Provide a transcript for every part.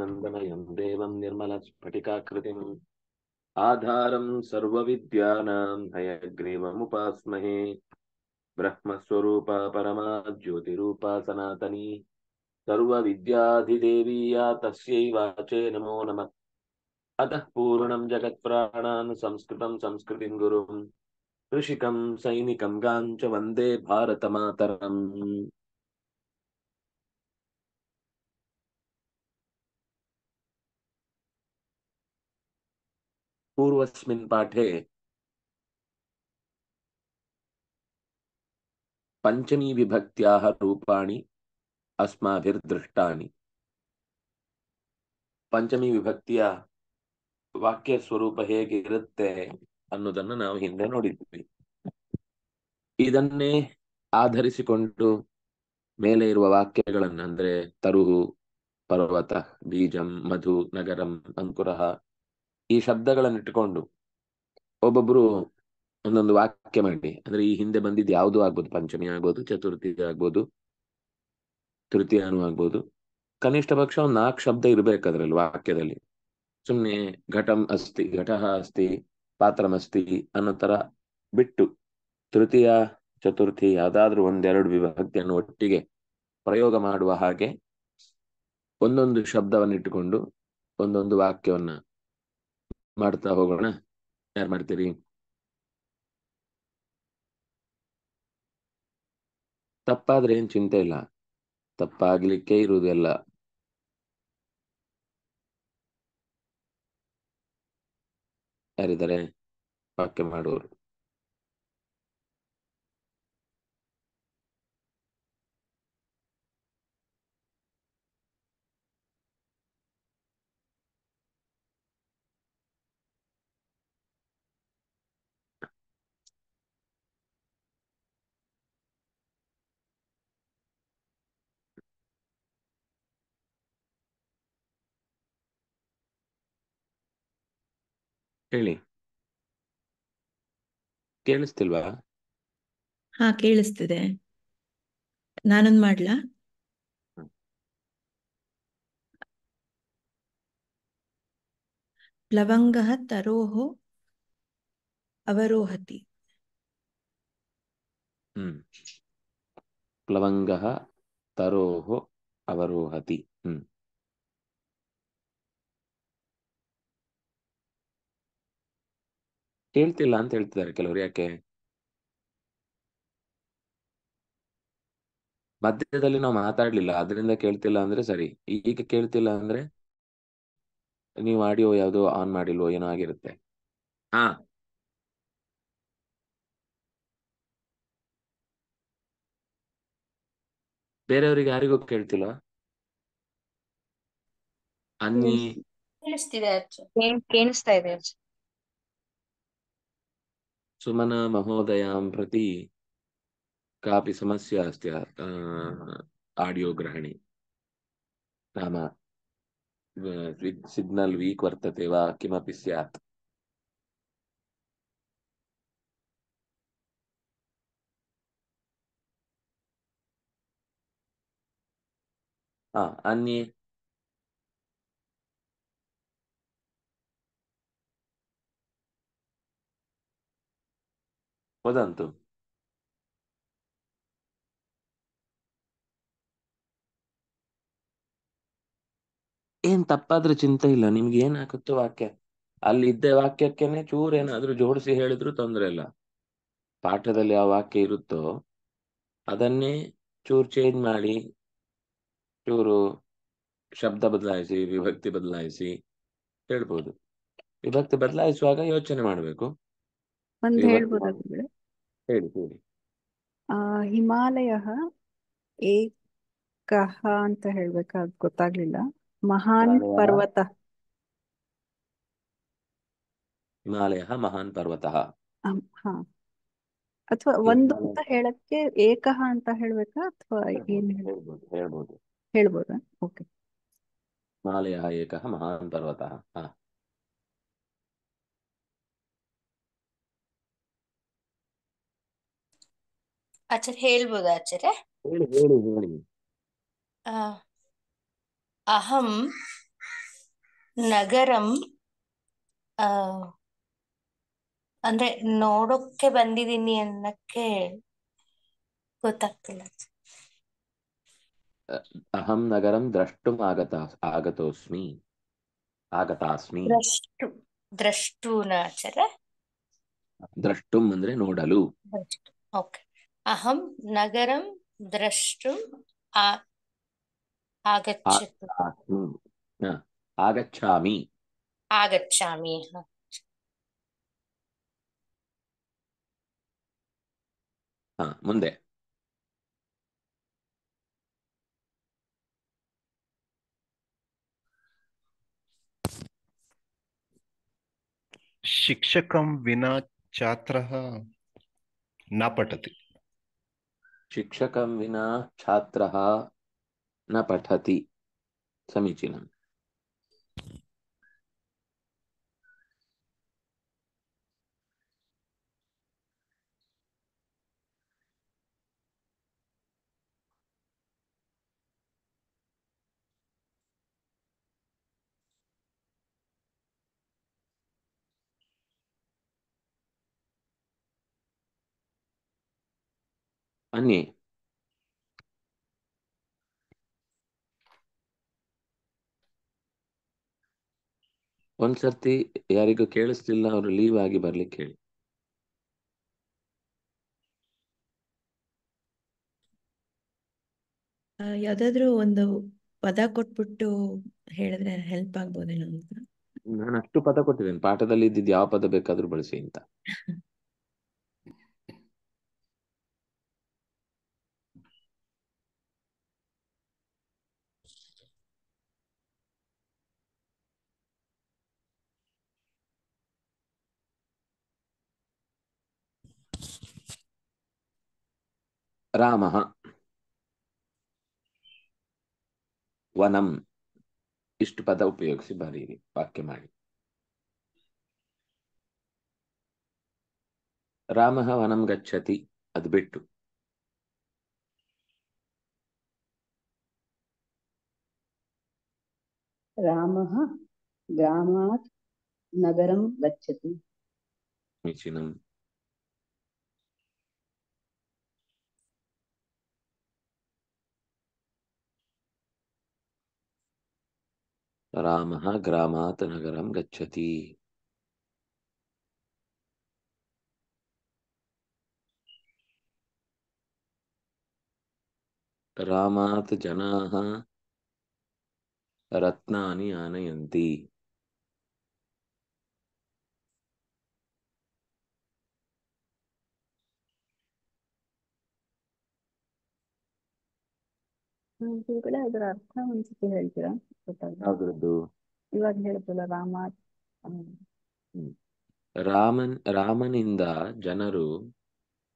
नन्दमयम् देवं निर्मलस्फटिकाकृतिम् आधारं सर्वविद्यानां हयग्रीवमुपास्महे ब्रह्मस्वरूपा परमा ज्योतिरूपा सनातनी तस्यै वाचे नमो नमः अतः पूर्णम् जगत्प्राणान् संस्कृतम् संस्कृतिम् गुरुम् कृषिकम् सैनिकं गाञ्च वन्दे भारतमातरम् ಪಾಠೆ ಪಂಚಮಿ ಪೂರ್ವಸ್ಮಿನ್ ವಿಭಕ್ತಿಯ पाठे ಅಸ್ಮಾಭಿರ್ ದೃಷ್ಟಾನಿ ಪಂಚಮಿ ವಿಭಕ್ತಿಯ ವಾಕ್ಯ ಸ್ವರೂಪ ಹೇಗಿರುತ್ತೆ ಅನ್ನೋದನ್ನು ನಾವು ಹಿಂದೆ ನೋಡಿದ್ವಿ ಇದನ್ನೇ ಆಧರಿಸಿಕೊಂಡು ಮೇಲೆ ಇರುವ ವಾಕ್ಯಗಳನ್ನು ಅಂದ್ರೆ ತರುಹು ಪರ್ವತ ಬೀಜಂ ಮಧು ನಗರಂ ಅಂಕುರ ಈ ಶಬ್ದಗಳನ್ನಿಟ್ಟುಕೊಂಡು ಒಬ್ಬೊಬ್ರು ಒಂದೊಂದು ವಾಕ್ಯ ಮಾಡಿ ಅಂದ್ರೆ ಈ ಹಿಂದೆ ಬಂದಿದ್ದು ಯಾವುದು ಆಗ್ಬೋದು ಪಂಚಮಿ ಆಗ್ಬೋದು ಚತುರ್ಥಿ ಆಗ್ಬೋದು ತೃತೀಯನೂ ಆಗ್ಬೋದು ಕನಿಷ್ಠ ಪಕ್ಷ ಒಂದು ನಾಲ್ಕು ಶಬ್ದ ಇರ್ಬೇಕು ಅದ್ರಲ್ಲಿ ವಾಕ್ಯದಲ್ಲಿ ಸುಮ್ನೆ ಘಟಂ ಅಸ್ತಿ ಘಟಃ ಅಸ್ತಿ ಪಾತ್ರಮಸ್ತಿ ಅನ್ನೋ ತರ ಬಿಟ್ಟು ತೃತೀಯ ಚತುರ್ಥಿ ಯಾವ್ದಾದ್ರೂ ಒಂದೆರಡು ವಿಭಕ್ತಿಯನ್ನು ಒಟ್ಟಿಗೆ ಪ್ರಯೋಗ ಮಾಡುವ ಹಾಗೆ ಒಂದೊಂದು ಶಬ್ದವನ್ನಿಟ್ಟುಕೊಂಡು ಒಂದೊಂದು ವಾಕ್ಯವನ್ನ ಮಾಡ್ತಾ ಹೋಗೋಣ ಯಾರು ಮಾಡ್ತೀರಿ ತಪ್ಪಾದ್ರೆ ಏನ್ ಚಿಂತೆ ಇಲ್ಲ ತಪ್ಪಾಗ್ಲಿಕ್ಕೆ ಇರುವುದಿಲ್ಲ ಯಾರಿದ್ದಾರೆ ವಾಕ್ಯ ಮಾಡುವರು ಹೇಳಿ ಕೇಳಿಸ್ತಿಲ್ವಾ ಹಾ ಕೇಳಿಸ್ತಿದೆ ನಾನೊಂದ್ ಮಾಡ್ಲಾ ಪ್ಲವಂಗ ತರೋಹೋ ಅವರೋಹತಿ ಹ್ಮ್ ಪ್ಲವಂಗ ತರೋಹೋ ಅವರೋಹತಿ ಹ್ಮ್ ಕೇಳ್ತಿಲ್ಲ ಅಂತ ಹೇಳ್ತಿದ್ದಾರೆ ಕೆಲವ್ರು ಯಾಕೆ ಮಧ್ಯದಲ್ಲಿ ನಾವು ಮಾತಾಡ್ಲಿಲ್ಲ ಅದರಿಂದ ಕೇಳ್ತಿಲ್ಲ ಅಂದ್ರೆ ಸರಿ ಈಗ ಕೇಳ್ತಿಲ್ಲ ಅಂದ್ರೆ ನೀವು ಆಡಿಯೋ ಯಾವ್ದು ಆನ್ ಮಾಡಿಲ್ವೋ ಏನೋ ಆಗಿರುತ್ತೆ ಹಾ ಬೇರೆಯವ್ರಿಗೆ ಯಾರಿಗೂ ಕೇಳ್ತಿಲ್ಲ ಅನ್ನಿ ಇದೆ महोदया प्रति कापि समस्या अस्ति आडियो ग्रहणे नाम सिग्नल् वीक् वर्तते वा किमपि स्यात् अन्ये वदन्तु ಏನ್ ತಪ್ಪಾದ್ರೆ ಚಿಂತೆ ಇಲ್ಲ ನಿಮ್ಗೆ ಏನಾಗುತ್ತೋ ವಾಕ್ಯ ಅಲ್ಲಿ ಇದ್ದ ವಾಕ್ಯಕ್ಕೇನೆ ಚೂರ್ ಏನಾದ್ರೂ ಜೋಡಿಸಿ ಹೇಳಿದ್ರು ತೊಂದ್ರೆ ಇಲ್ಲ ಪಾಠದಲ್ಲಿ ಯಾವ ವಾಕ್ಯ ಇರುತ್ತೋ ಅದನ್ನೇ ಚೂರ್ ಚೇಂಜ್ ಮಾಡಿ ಚೂರು ಶಬ್ದ ಬದಲಾಯಿಸಿ ವಿಭಕ್ತಿ ಬದಲಾಯಿಸಿ ಹೇಳ್ಬೋದು ವಿಭಕ್ತಿ ಬದಲಾಯಿಸುವಾಗ ಯೋಚನೆ ಮಾಡಬೇಕು ಒಂದ್ ಹೇಳ್ಬೋದಾ ಹೇಳಿ ಹೇಳಿ ಆ ಹಿಮಾಲಯ ಏಕಃ ಅಂತ ಹೇಳ್ಬೇಕಾದ್ ಗೊತ್ತಾಗ್ಲಿಲ್ಲ ಮಹಾನ್ ಪರ್ವತ ಹಿಮಾಲಯ ಮಹಾನ್ ಪರ್ವತಃ ಹಾ ಅಥವಾ ಒಂದು ಅಂತ ಹೇಳಕ್ಕೆ ಏಕಃ ಅಂತ ಹೇಳ್ಬೇಕಾ ಅಥವಾ ಏನ್ ಹೇಳ್ಬೋದು ಹೇಳ್ಬೋದು ಹೇಳ್ಬೋದಾ ಓಕೆ ಹಿಮಾಲಯ ಏಕಃ ಮಹಾನ್ ಪರ್ವತ ಹಾ ಆಚಾರ್ಯ ಹೇಳ್ಬೋದು ಆಚಾರ್ಯ ಹೇಳಿ ಅಹಂ ನಗರಂ ಅಂದ್ರೆ ನೋಡೋಕ್ಕೆ ಬಂದಿದ್ದೀನಿ ಅನ್ನಕ್ಕೆ ಗೊತ್ತಾಗ್ತಿಲ್ಲ ಅಹಂ ನಗರಂ ದ್ರಷ್ಟು ಆಗತ ಆಗತೋಸ್ಮಿ ಆಗತಾಸ್ಮಿ ದ್ರಷ್ಟು ದ್ರಷ್ಟೂನ ಆಚಾರ್ಯ ದ್ರಷ್ಟು ಅಂದ್ರೆ ನೋಡಲು ಓಕೆ अहं नगरं द्रष्टुम् आगच्छतु आगच्छामि आगच्छामि ಮುಂದೆ शिक्षकं विना छात्र न पठति शिक्षक विना छात्र न पठति समीचीनम् Ani. ಒಂದ್ಸರ್ತಿ ಯಾರಿಗೂ ಕೇಳಿಸ್ಲಿಲ್ಲ ಅವರು ಲೀವ್ ಆಗಿ ಬರ್ಲಿಕ್ಕೆ ಹೇಳಿ ಯಾವ್ದಾದ್ರು ಒಂದು ಪದ ಕೊಟ್ಬಿಟ್ಟು ಹೇಳಿದ್ರೆ ಹೆಲ್ಪ್ ಆಗ್ಬೋದೇನೋ ಅಂತ ನಾನು ಅಷ್ಟು ಪದ ಕೊಟ್ಟಿದ್ದೇನೆ ಪಾಠದಲ್ಲಿ ಇದ್ದಿದ್ದು ಯಾವ ಪದ ಬೇಕಾದ್ರೂ ಬಳಸಿ ಅಂತ రామ ವನಂ ಇಷ್ಟು ಪದ ಉಪಯೋಗಿಸಿ ಬರೀರಿ ವಾಕ್ಯ ಮಾಡಿ ರಾಮ ವನಂ ಗಚ್ಚತಿ ಅದು ಬಿಟ್ಟು రామః గ్రామాత్ నగరం గచ్చతి సమీచీనం రామ గ్రామాత్ నగరం గచ్చతి రామాత్ జనా రత్నాన్ని ఆనయంతి కూడా అర్థం ಅರ್ಥ ಮುಂಚೆ ಹೇಳ್ತೀರಾ ಇವಾಗ ರಾಮನ್ ರಾಮನಿಂದ ಜನರು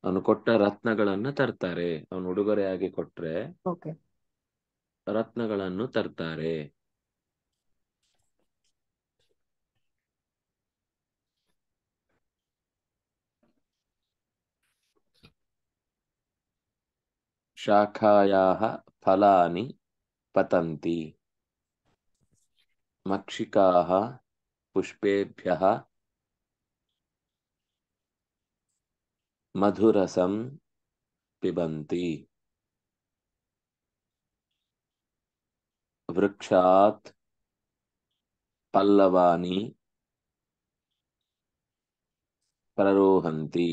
ಅವನು ಕೊಟ್ಟ ರತ್ನಗಳನ್ನ ತರ್ತಾರೆ ಅವನು ಉಡುಗೊರೆಯಾಗಿ ಕೊಟ್ರೆ ರತ್ನಗಳನ್ನು ತರ್ತಾರೆ ಶಾಖಾಯಾಹ ಫಲಾನಿ ಪತಂತಿ मक्षिकाः पुष्पेभ्यः मधुरसं वृक्षा पल्लवा पल्लवानि ಪ್ರರೋಹಂತಿ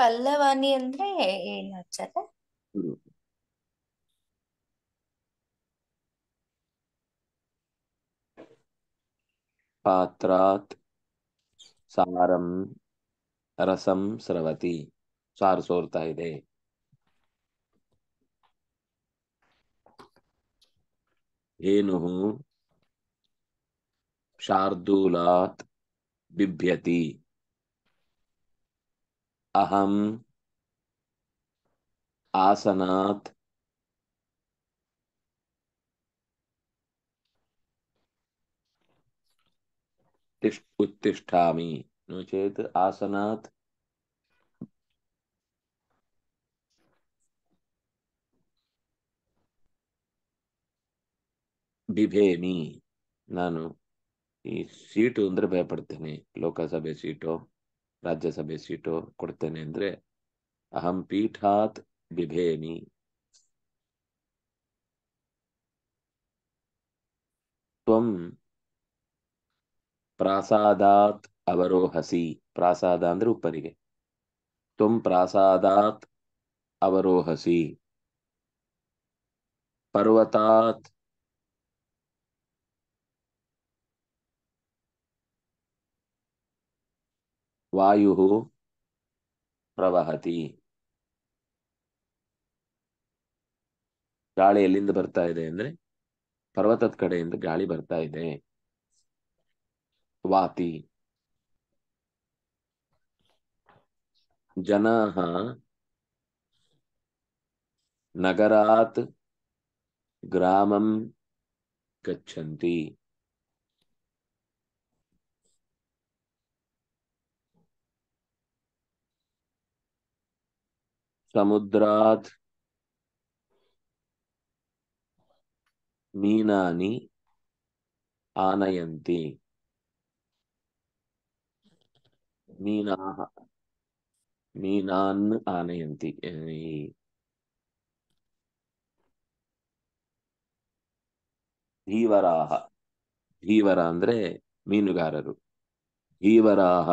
ಪಲ್ಲವಾನಿ पात्रात सारम रसम स्रवती सार सोरता है दे धेनुः शार्दूलात् बिभ्यति अहम् आसनात् स्थितोष्ठामि नुचेत आसनात् विभेमि ನಾನು ಈ ಷೀಟು اندر ಬಯಪಡತೇನೆ ಲೋಕಸಭೆ ಷೀಟೋ ರಾಜ್ಯಸಭೆ ಷೀಟೋ ಕೊಡ್ತೇನೆ ಅಂದ್ರೆ ಅಹಂ ಪೀಠಾತ್ ವಿಭೇಮಿ त्वम् ಪ್ರಾಸಾದಾತ್ ಅವರೋಹಸಿ ಪ್ರಾಸಾದ ಅಂದ್ರೆ ಉಪ್ಪರಿಗೆ ತುಂಬ ಪ್ರಾಸಾದಾತ್ ಅವರೋಹಸಿ ಪರ್ವತಾತ್ ವಾಯು ಪ್ರವಹತಿ ಗಾಳಿ ಎಲ್ಲಿಂದ ಬರ್ತಾ ಇದೆ ಅಂದ್ರೆ ಪರ್ವತದ ಕಡೆಯಿಂದ ಗಾಳಿ ಬರ್ತಾ ಇದೆ వాతి జనాः నగరాత్ గ్రామం గచ్చంతి సముద్రాత్ మీనాని ఆనయంతి ಮೀನಾ ಮೀನಾನ್ ఆనయంతి ಧೀವರಾಹ ಧೀವರ ಅಂದ್ರೆ ಮೀನುಗಾರರು ಧೀವರಾಹ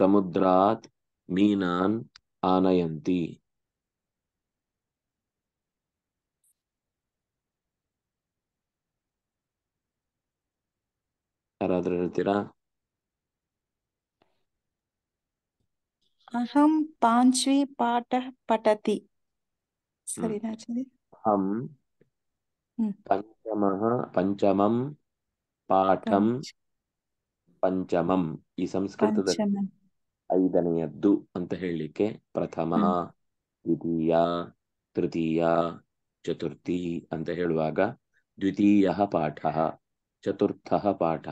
ಸಮುದ್ರಾತ್ ಮೀನಾನ್ ಆನಯಂತಿ ಯಾರಾದ್ರೂ ಹೇಳ್ತೀರಾ अहं पाञ्चवी पाठः पठति सरिनाचार्य अहं पञ्चमः पञ्चमं पाठं ಪಂಚಮಂ ಈ ಸಂಸ್ಕೃತದಲ್ಲಿ ಐದನೆಯದ್ದು ಅಂತ ಹೇಳಲಿಕ್ಕೆ ಪ್ರಥಮ ದ್ವಿತೀಯ ತೃತೀಯ ಚತುರ್ಥಿ ಅಂತ ಹೇಳುವಾಗ ದ್ವಿತೀಯ ಪಾಠ ಚತುರ್ಥ ಪಾಠ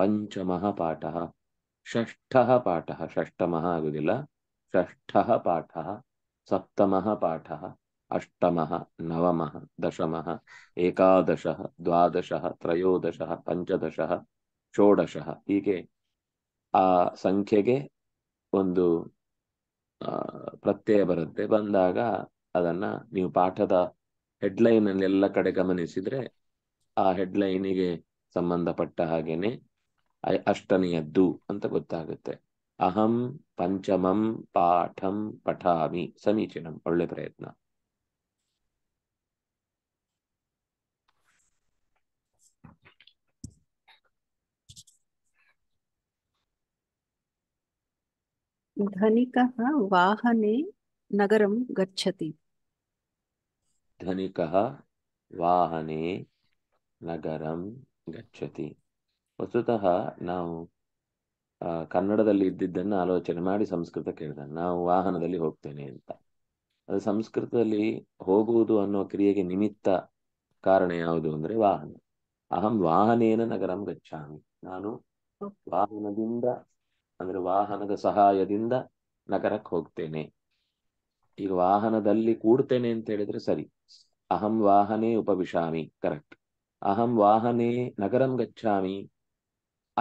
ಪಂಚಮ ಪಾಠ ಷಷ್ಠ ಪಾಠ ಷಷ್ಟಮಃ ಆಗುದಿಲ್ಲ ಷಷ್ಠ ಪಾಠ ಸಪ್ತಮಃ ಪಾಠ ಅಷ್ಟಮಃ ನವಮಃ ದಶಮಃ ಏಕಾದಶಃ ದ್ವಾದಶಃ ತ್ರಯೋದಶಃ ಪಂಚದಶಃ ಷೋಡಶಃ ಹೀಗೆ ಆ ಸಂಖ್ಯೆಗೆ ಒಂದು ಪ್ರತ್ಯಯ ಬರುತ್ತೆ ಬಂದಾಗ ಅದನ್ನ ನೀವು ಪಾಠದ ಹೆಡ್ಲೈನ್ ಎಲ್ಲ ಕಡೆ ಗಮನಿಸಿದ್ರೆ ಆ ಹೆಡ್ಲೈನಿಗೆ ಸಂಬಂಧಪಟ್ಟ ಹಾಗೇನೆ अष्टमीयद्दु ಅಂತ ಗೊತ್ತಾಗುತ್ತೆ ಅಹಂ ಪಂಚಮಂ ಪಾಠಂ ಪಠಾಮಿ ಸಮೀಚೀನಂ ಒಳ್ಳೆ ಪ್ರಯತ್ನ धनिकः वाहने नगर गच्छति धनिकः वाहने नगरं गच्छति ವಸ್ತುತಃ ನಾವು ಕನ್ನಡದಲ್ಲಿ ಇದ್ದಿದ್ದನ್ನು ಆಲೋಚನೆ ಮಾಡಿ ಸಂಸ್ಕೃತ ಕೇಳಿದ ನಾವು ವಾಹನದಲ್ಲಿ ಹೋಗ್ತೇನೆ ಅಂತ ಅದು ಸಂಸ್ಕೃತದಲ್ಲಿ ಹೋಗುವುದು ಅನ್ನೋ ಕ್ರಿಯೆಗೆ ನಿಮಿತ್ತ ಕಾರಣ ಯಾವುದು ಅಂದ್ರೆ ವಾಹನ ಅಹಂ ವಾಹನೇನ ನಗರಂ ಗಚ್ಚಾಮಿ ನಾನು ವಾಹನದಿಂದ ಅಂದ್ರೆ ವಾಹನದ ಸಹಾಯದಿಂದ ನಗರಕ್ಕೆ ಹೋಗ್ತೇನೆ ಈಗ ವಾಹನದಲ್ಲಿ ಕೂಡ್ತೇನೆ ಅಂತ ಹೇಳಿದ್ರೆ ಸರಿ ಅಹಂ ವಾಹನೇ ಉಪವಿಶಾಮಿ ಕರೆಕ್ಟ್ ಅಹಂ ವಾಹನೇ ನಗರಂ ಗಚ್ಚಾಮಿ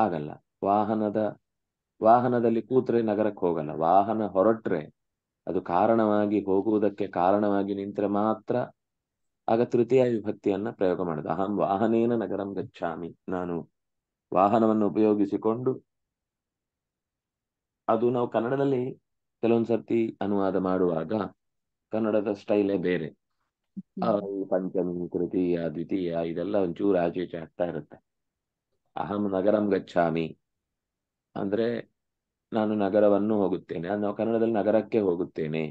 ಆಗಲ್ಲ ವಾಹನದ ವಾಹನದಲ್ಲಿ ಕೂತ್ರೆ ನಗರಕ್ಕೆ ಹೋಗಲ್ಲ ವಾಹನ ಹೊರಟ್ರೆ ಅದು ಕಾರಣವಾಗಿ ಹೋಗುವುದಕ್ಕೆ ಕಾರಣವಾಗಿ ನಿಂತರೆ ಮಾತ್ರ ಆಗ ತೃತೀಯ ವಿಭಕ್ತಿಯನ್ನ ಪ್ರಯೋಗ ಮಾಡುದು ಅಹಂ ವಾಹನೇನ ನಗರಂ ಗಚ್ಚಾಮಿ ನಾನು ವಾಹನವನ್ನು ಉಪಯೋಗಿಸಿಕೊಂಡು ಅದು ನಾವು ಕನ್ನಡದಲ್ಲಿ ಕೆಲವೊಂದ್ಸರ್ತಿ ಸರ್ತಿ ಅನುವಾದ ಮಾಡುವಾಗ ಕನ್ನಡದ ಸ್ಟೈಲೇ ಬೇರೆ ಪಂಚಮಿ ತೃತೀಯ ದ್ವಿತೀಯ ಇದೆಲ್ಲ ಒಂಚೂರು ಆಚೆ ಈಚೆ ಆಗ್ತಾ ಇರುತ್ತೆ ಅಹಂ ನಗರಂ ಗಚ್ಚಾಮಿ ಅಂದ್ರೆ ನಾನು ನಗರವನ್ನು ಹೋಗುತ್ತೇನೆ ನಾವು ಕನ್ನಡದಲ್ಲಿ ನಗರಕ್ಕೆ ಹೋಗುತ್ತೇನೆ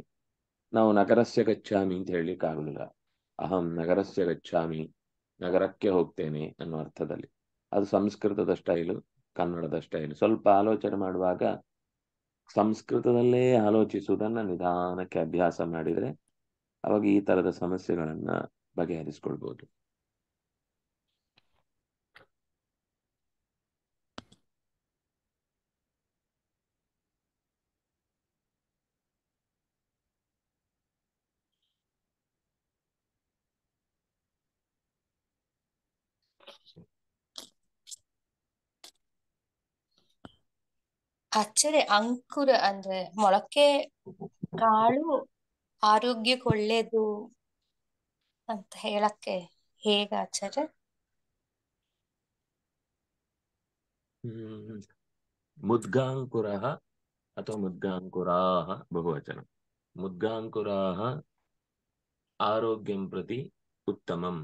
ನಾವು ನಗರಸ್ಯ ಗಚ್ಚಾಮಿ ಅಂತ ಹೇಳಲಿಕ್ಕೆ ಆಗುದಿಲ್ಲ ಅಹಂ ನಗರಸ್ಯ ಗಚ್ಚಾಮಿ ನಗರಕ್ಕೆ ಹೋಗ್ತೇನೆ ಅನ್ನೋ ಅರ್ಥದಲ್ಲಿ ಅದು ಸಂಸ್ಕೃತದ ಸ್ಟೈಲು ಕನ್ನಡದ ಸ್ಟೈಲು ಸ್ವಲ್ಪ ಆಲೋಚನೆ ಮಾಡುವಾಗ ಸಂಸ್ಕೃತದಲ್ಲೇ ಆಲೋಚಿಸುವುದನ್ನು ನಿಧಾನಕ್ಕೆ ಅಭ್ಯಾಸ ಮಾಡಿದರೆ ಅವಾಗ ಈ ತರದ ಸಮಸ್ಯೆಗಳನ್ನ ಬಗೆಹರಿಸ್ಕೊಳ್ಬೋದು ಅಚ್ಚರಿ ಅಂಕುರ ಅಂದ್ರೆ ಮೊಳಕೆ ಕಾಳು ಆರೋಗ್ಯಕ್ಕೆ ಒಳ್ಳೇದು ಅಂತ ಹೇಳಕ್ಕೆ ಹೇಗ ಆಚಾರ್ಯ ಮುದ್ಗಾಂಕುರ ಅಥವಾ ಮುದ್ಗಾಂಕುರಾ ಬಹುವಚನ ಮುದ್ಗಾಂಕುರಾ ಆರೋಗ್ಯಂ ಪ್ರತಿ ಉತ್ತಮಂ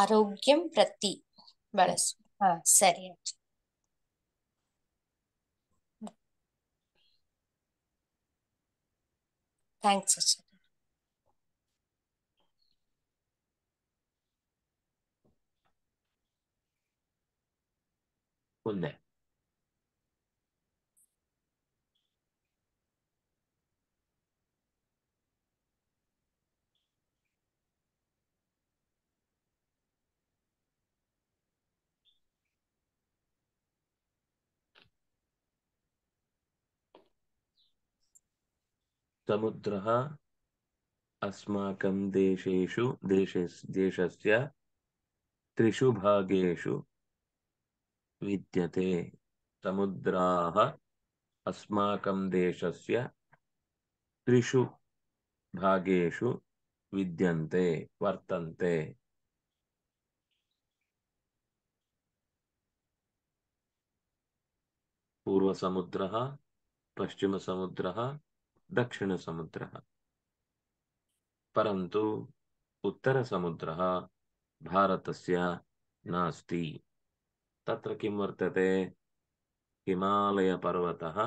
ಆರೋಗ್ಯಂ ಪ್ರತಿ ಬಳಸು ಹಾ ಸರಿ ಆಯ್ತು Thanks, Sachin. समुद्र अस्माक देशेषु देश त्रिषु भागेशु विद्यते समुद्राः अस्माकं देशस्य त्रिषु भागेषु विद्यन्ते वर्तन्ते पूर्वसमुद्रः पश्चिमसमुद्रः दक्षिणसमुद्रः परन्तु उत्तरसमुद्रः भारतस्य नास्ति तत्र किं वर्तते हिमालयपर्वतः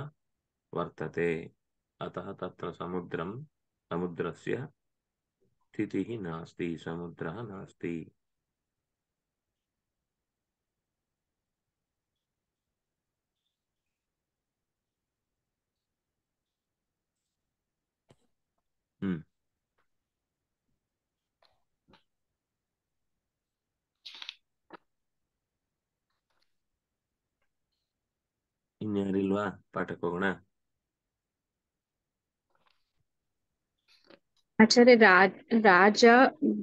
वर्तते अतः तत्र समुद्रं समुद्रस्य स्थितिः नास्ति समुद्रः नास्ति ಅಲ್ವಾ ಪಾಠಕ್ಕೆ ಹೋಗೋಣ ಆಚಾರ್ಯ ರಾಜ ರಾಜ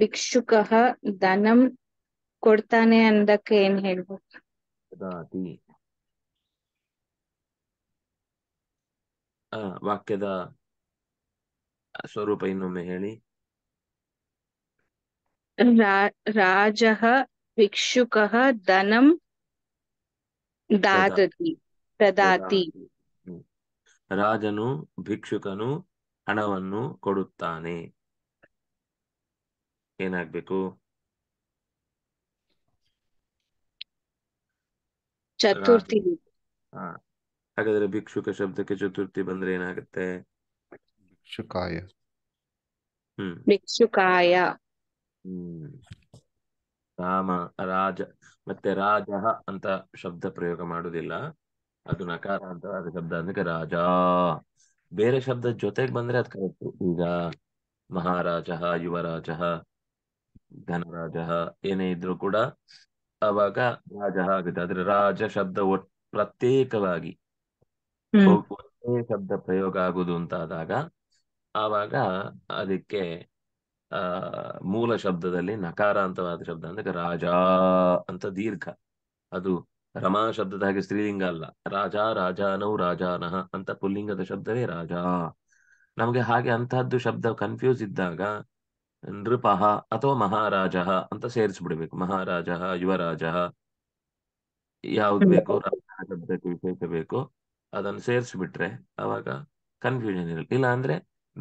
ಭಿಕ್ಷುಕ ಧನಂ ಕೊಡ್ತಾನೆ ಅಂದಕ್ಕೆ ಏನ್ ಹೇಳ್ಬೇಕು ಆ ವಾಕ್ಯದ ಸ್ವರೂಪ ಇನ್ನೊಮ್ಮೆ ಹೇಳಿ ರಾಜ ಭಿಕ್ಷುಕ ಧನಂ ದಾದತಿ ಪ್ರದಾತಿ ರಾಜನು ಭಿಕ್ಷುಕನು ಹಣವನ್ನು ಕೊಡುತ್ತಾನೆ ಏನಾಗ್ಬೇಕು ಚತುರ್ಥಿ ಹಾಗಾದ್ರೆ ಭಿಕ್ಷುಕ ಶಬ್ದಕ್ಕೆ ಚತುರ್ಥಿ ಬಂದ್ರೆ ಏನಾಗುತ್ತೆ ಭಿಕ್ಷುಕಾಯ ಹ್ಮ್ ಭಿಕ್ಷುಕಾಯ ಹ್ಮ್ ರಾಮ ರಾಜ ಮತ್ತೆ ರಾಜ ಅಂತ ಶಬ್ದ ಪ್ರಯೋಗ ಮಾಡುದಿಲ್ಲ ಅದು ನಕಾರ ಅಂತ ಅದು ಶಬ್ದ ಅಂದ್ರೆ ರಾಜ ಬೇರೆ ಶಬ್ದ ಜೊತೆಗೆ ಬಂದ್ರೆ ಅದು ಕರೆಕ್ಟ್ ಈಗ ಮಹಾರಾಜ ಯುವರಾಜ ಧನರಾಜ ಏನೇ ಇದ್ರು ಕೂಡ ಅವಾಗ ರಾಜ ಆಗುತ್ತೆ ಆದ್ರೆ ರಾಜ ಶಬ್ದ ಒಟ್ ಪ್ರತ್ಯೇಕವಾಗಿ ಒಂದೇ ಶಬ್ದ ಪ್ರಯೋಗ ಆಗುದು ಅಂತ ಆದಾಗ ಆವಾಗ ಅದಕ್ಕೆ ಆ ಮೂಲ ಶಬ್ದದಲ್ಲಿ ನಕಾರಾಂತವಾದ ಶಬ್ದ ಅಂದ್ರೆ ರಾಜ ಅಂತ ದೀರ್ಘ ಅದು ರಮಾ ಶಬ್ದದ ಹಾಗೆ ಸ್ತ್ರೀಲಿಂಗ ಅಲ್ಲ ರಾಜ ರಾಜಾನೌ ರಾಜಾನಹ ಅಂತ ಪುಲ್ಲಿಂಗದ ಶಬ್ದವೇ ರಾಜ ನಮಗೆ ಹಾಗೆ ಅಂತಹದ್ದು ಶಬ್ದ ಕನ್ಫ್ಯೂಸ್ ಇದ್ದಾಗ ನೃಪಃ ಅಥವಾ ಮಹಾರಾಜ ಅಂತ ಸೇರಿಸ್ಬಿಡ್ಬೇಕು ಮಹಾರಾಜ ಯುವರಾಜ ಯಾವ್ದು ಬೇಕೋ ಶಬ್ದಕ್ಕೆ ವಿಶೇಷ ಬೇಕೋ ಅದನ್ನು ಸೇರಿಸ್ಬಿಟ್ರೆ ಅವಾಗ ಕನ್ಫ್ಯೂಷನ್ ಇರಲ್ಲ ಇಲ್ಲ ಅಂದ್ರೆ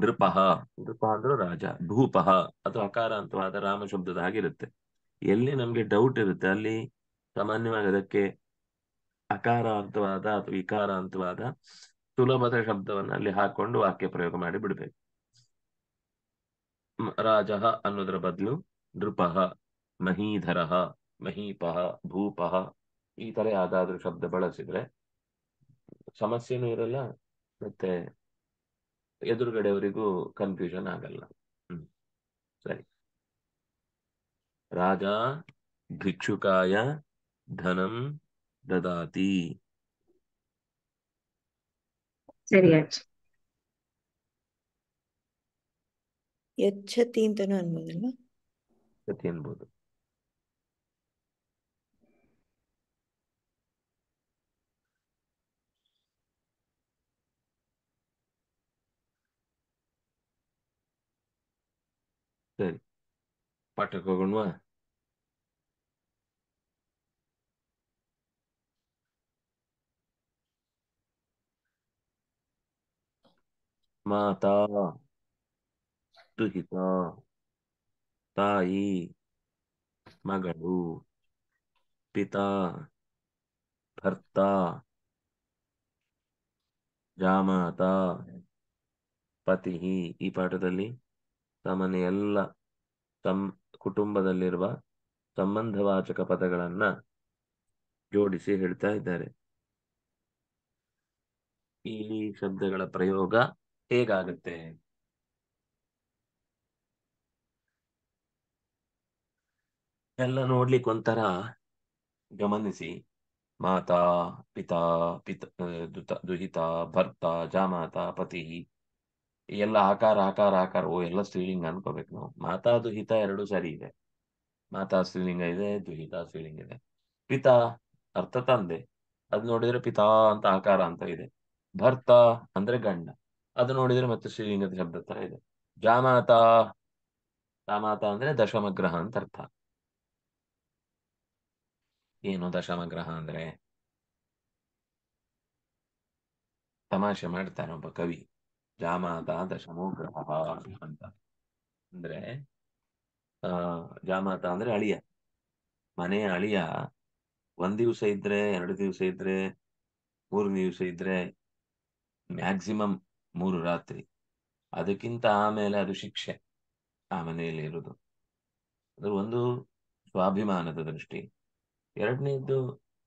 ನೃಪಹ ನೃಪ ಅಂದ್ರೆ ರಾಜ ಭೂಪಹ ಅಥವಾ ಅಕಾರ ಅಂತವಾದ ರಾಮ ಶಬ್ದದ ಹಾಗೆ ಇರುತ್ತೆ ಎಲ್ಲಿ ನಮ್ಗೆ ಡೌಟ್ ಇರುತ್ತೆ ಅಲ್ಲಿ ಸಾಮಾನ್ಯವಾಗಿ ಅದಕ್ಕೆ ಅಕಾರ ಅಂತವಾದ ಅಥವಾ ವಿಕಾರ ಅಂತವಾದ ಸುಲಭದ ಶಬ್ದವನ್ನ ಅಲ್ಲಿ ಹಾಕೊಂಡು ವಾಕ್ಯ ಪ್ರಯೋಗ ಮಾಡಿ ಬಿಡಬೇಕು ರಾಜ ಅನ್ನೋದ್ರ ಬದಲು ನೃಪ ಮಹೀಧರ ಮಹೀಪ ಭೂಪಹ ಈ ತರ ಯಾವ್ದಾದ್ರೂ ಶಬ್ದ ಬಳಸಿದ್ರೆ ಸಮಸ್ಯೆನೂ ಇರಲ್ಲ ಮತ್ತೆ ಎದುರುಗಡೆಯವರಿಗೂ ಕನ್ಫ್ಯೂಷನ್ ಆಗಲ್ಲ ಹ್ಮ್ ಸರಿ ರಾಜ ಭಿಕ್ಷುಕಾಯ ಧನಂ ததாதி சரியாச்சு எச்சத்தி அன்பதுல்ல எச்சத்தி என்பது சரி பாட்டு போகணுமா ಮಾತಾ ತುಹಿತ ತಾಯಿ ಮಗಳು ಪಿತಾ ಭರ್ತಾ, ಜಾಮಾತ ಪತಿ ಈ ಪಾಠದಲ್ಲಿ ಸಾಮಾನ್ಯ ಎಲ್ಲ ಸಂ ಕುಟುಂಬದಲ್ಲಿರುವ ಸಂಬಂಧವಾಚಕ ಪದಗಳನ್ನ ಜೋಡಿಸಿ ಹೇಳ್ತಾ ಇದ್ದಾರೆ ಈ ಶಬ್ದಗಳ ಪ್ರಯೋಗ ಹೇಗಾಗುತ್ತೆ ಎಲ್ಲ ನೋಡ್ಲಿಕ್ಕೆ ಒಂಥರ ಗಮನಿಸಿ ಮಾತಾ ಪಿತಾ ಪಿತ ದುತ ದುಹಿತ ಭರ್ತ ಜಾಮಾತ ಪತಿ ಎಲ್ಲ ಆಕಾರ ಆಕಾರ ಆಕಾರ ಓ ಎಲ್ಲ ಸ್ತ್ರೀಲಿಂಗ ಅನ್ಕೋಬೇಕು ನಾವು ಮಾತಾ ದುಹಿತ ಎರಡು ಸರಿ ಇದೆ ಮಾತಾ ಸ್ತ್ರೀಲಿಂಗ ಇದೆ ದುಹಿತ ಸ್ತ್ರೀಲಿಂಗ ಇದೆ ಪಿತಾ ಅರ್ಥ ತಂದೆ ಅದ್ ನೋಡಿದ್ರೆ ಪಿತಾ ಅಂತ ಆಕಾರ ಅಂತ ಇದೆ ಭರ್ತ ಅಂದ್ರೆ ಗಂಡ ಅದು ನೋಡಿದ್ರೆ ಮತ್ತೆ ಶ್ರೀಲಿಂಗದ ಶಬ್ದ ತರ ಇದೆ ಜಾಮಾತ ಜಾಮಾತ ಅಂದ್ರೆ ಗ್ರಹ ಅಂತ ಅರ್ಥ ಏನು ದಶಮಗ್ರಹ ಅಂದ್ರೆ ತಮಾಷೆ ಮಾಡ್ತಾನೆ ಒಬ್ಬ ಕವಿ ಜಾಮಾತ ಗ್ರಹ ಅಂತ ಅಂದ್ರೆ ಆ ಜಾಮಾತ ಅಂದ್ರೆ ಅಳಿಯ ಮನೆಯ ಅಳಿಯ ಒಂದ್ ದಿವ್ಸ ಇದ್ರೆ ಎರಡು ದಿವಸ ಇದ್ರೆ ಮೂರು ದಿವ್ಸ ಇದ್ರೆ ಮ್ಯಾಕ್ಸಿಮಮ್ ಮೂರು ರಾತ್ರಿ ಅದಕ್ಕಿಂತ ಆಮೇಲೆ ಅದು ಶಿಕ್ಷೆ ಆ ಮನೆಯಲ್ಲಿ ಇರುವುದು ಅದು ಒಂದು ಸ್ವಾಭಿಮಾನದ ದೃಷ್ಟಿ ಎರಡನೇದ್ದು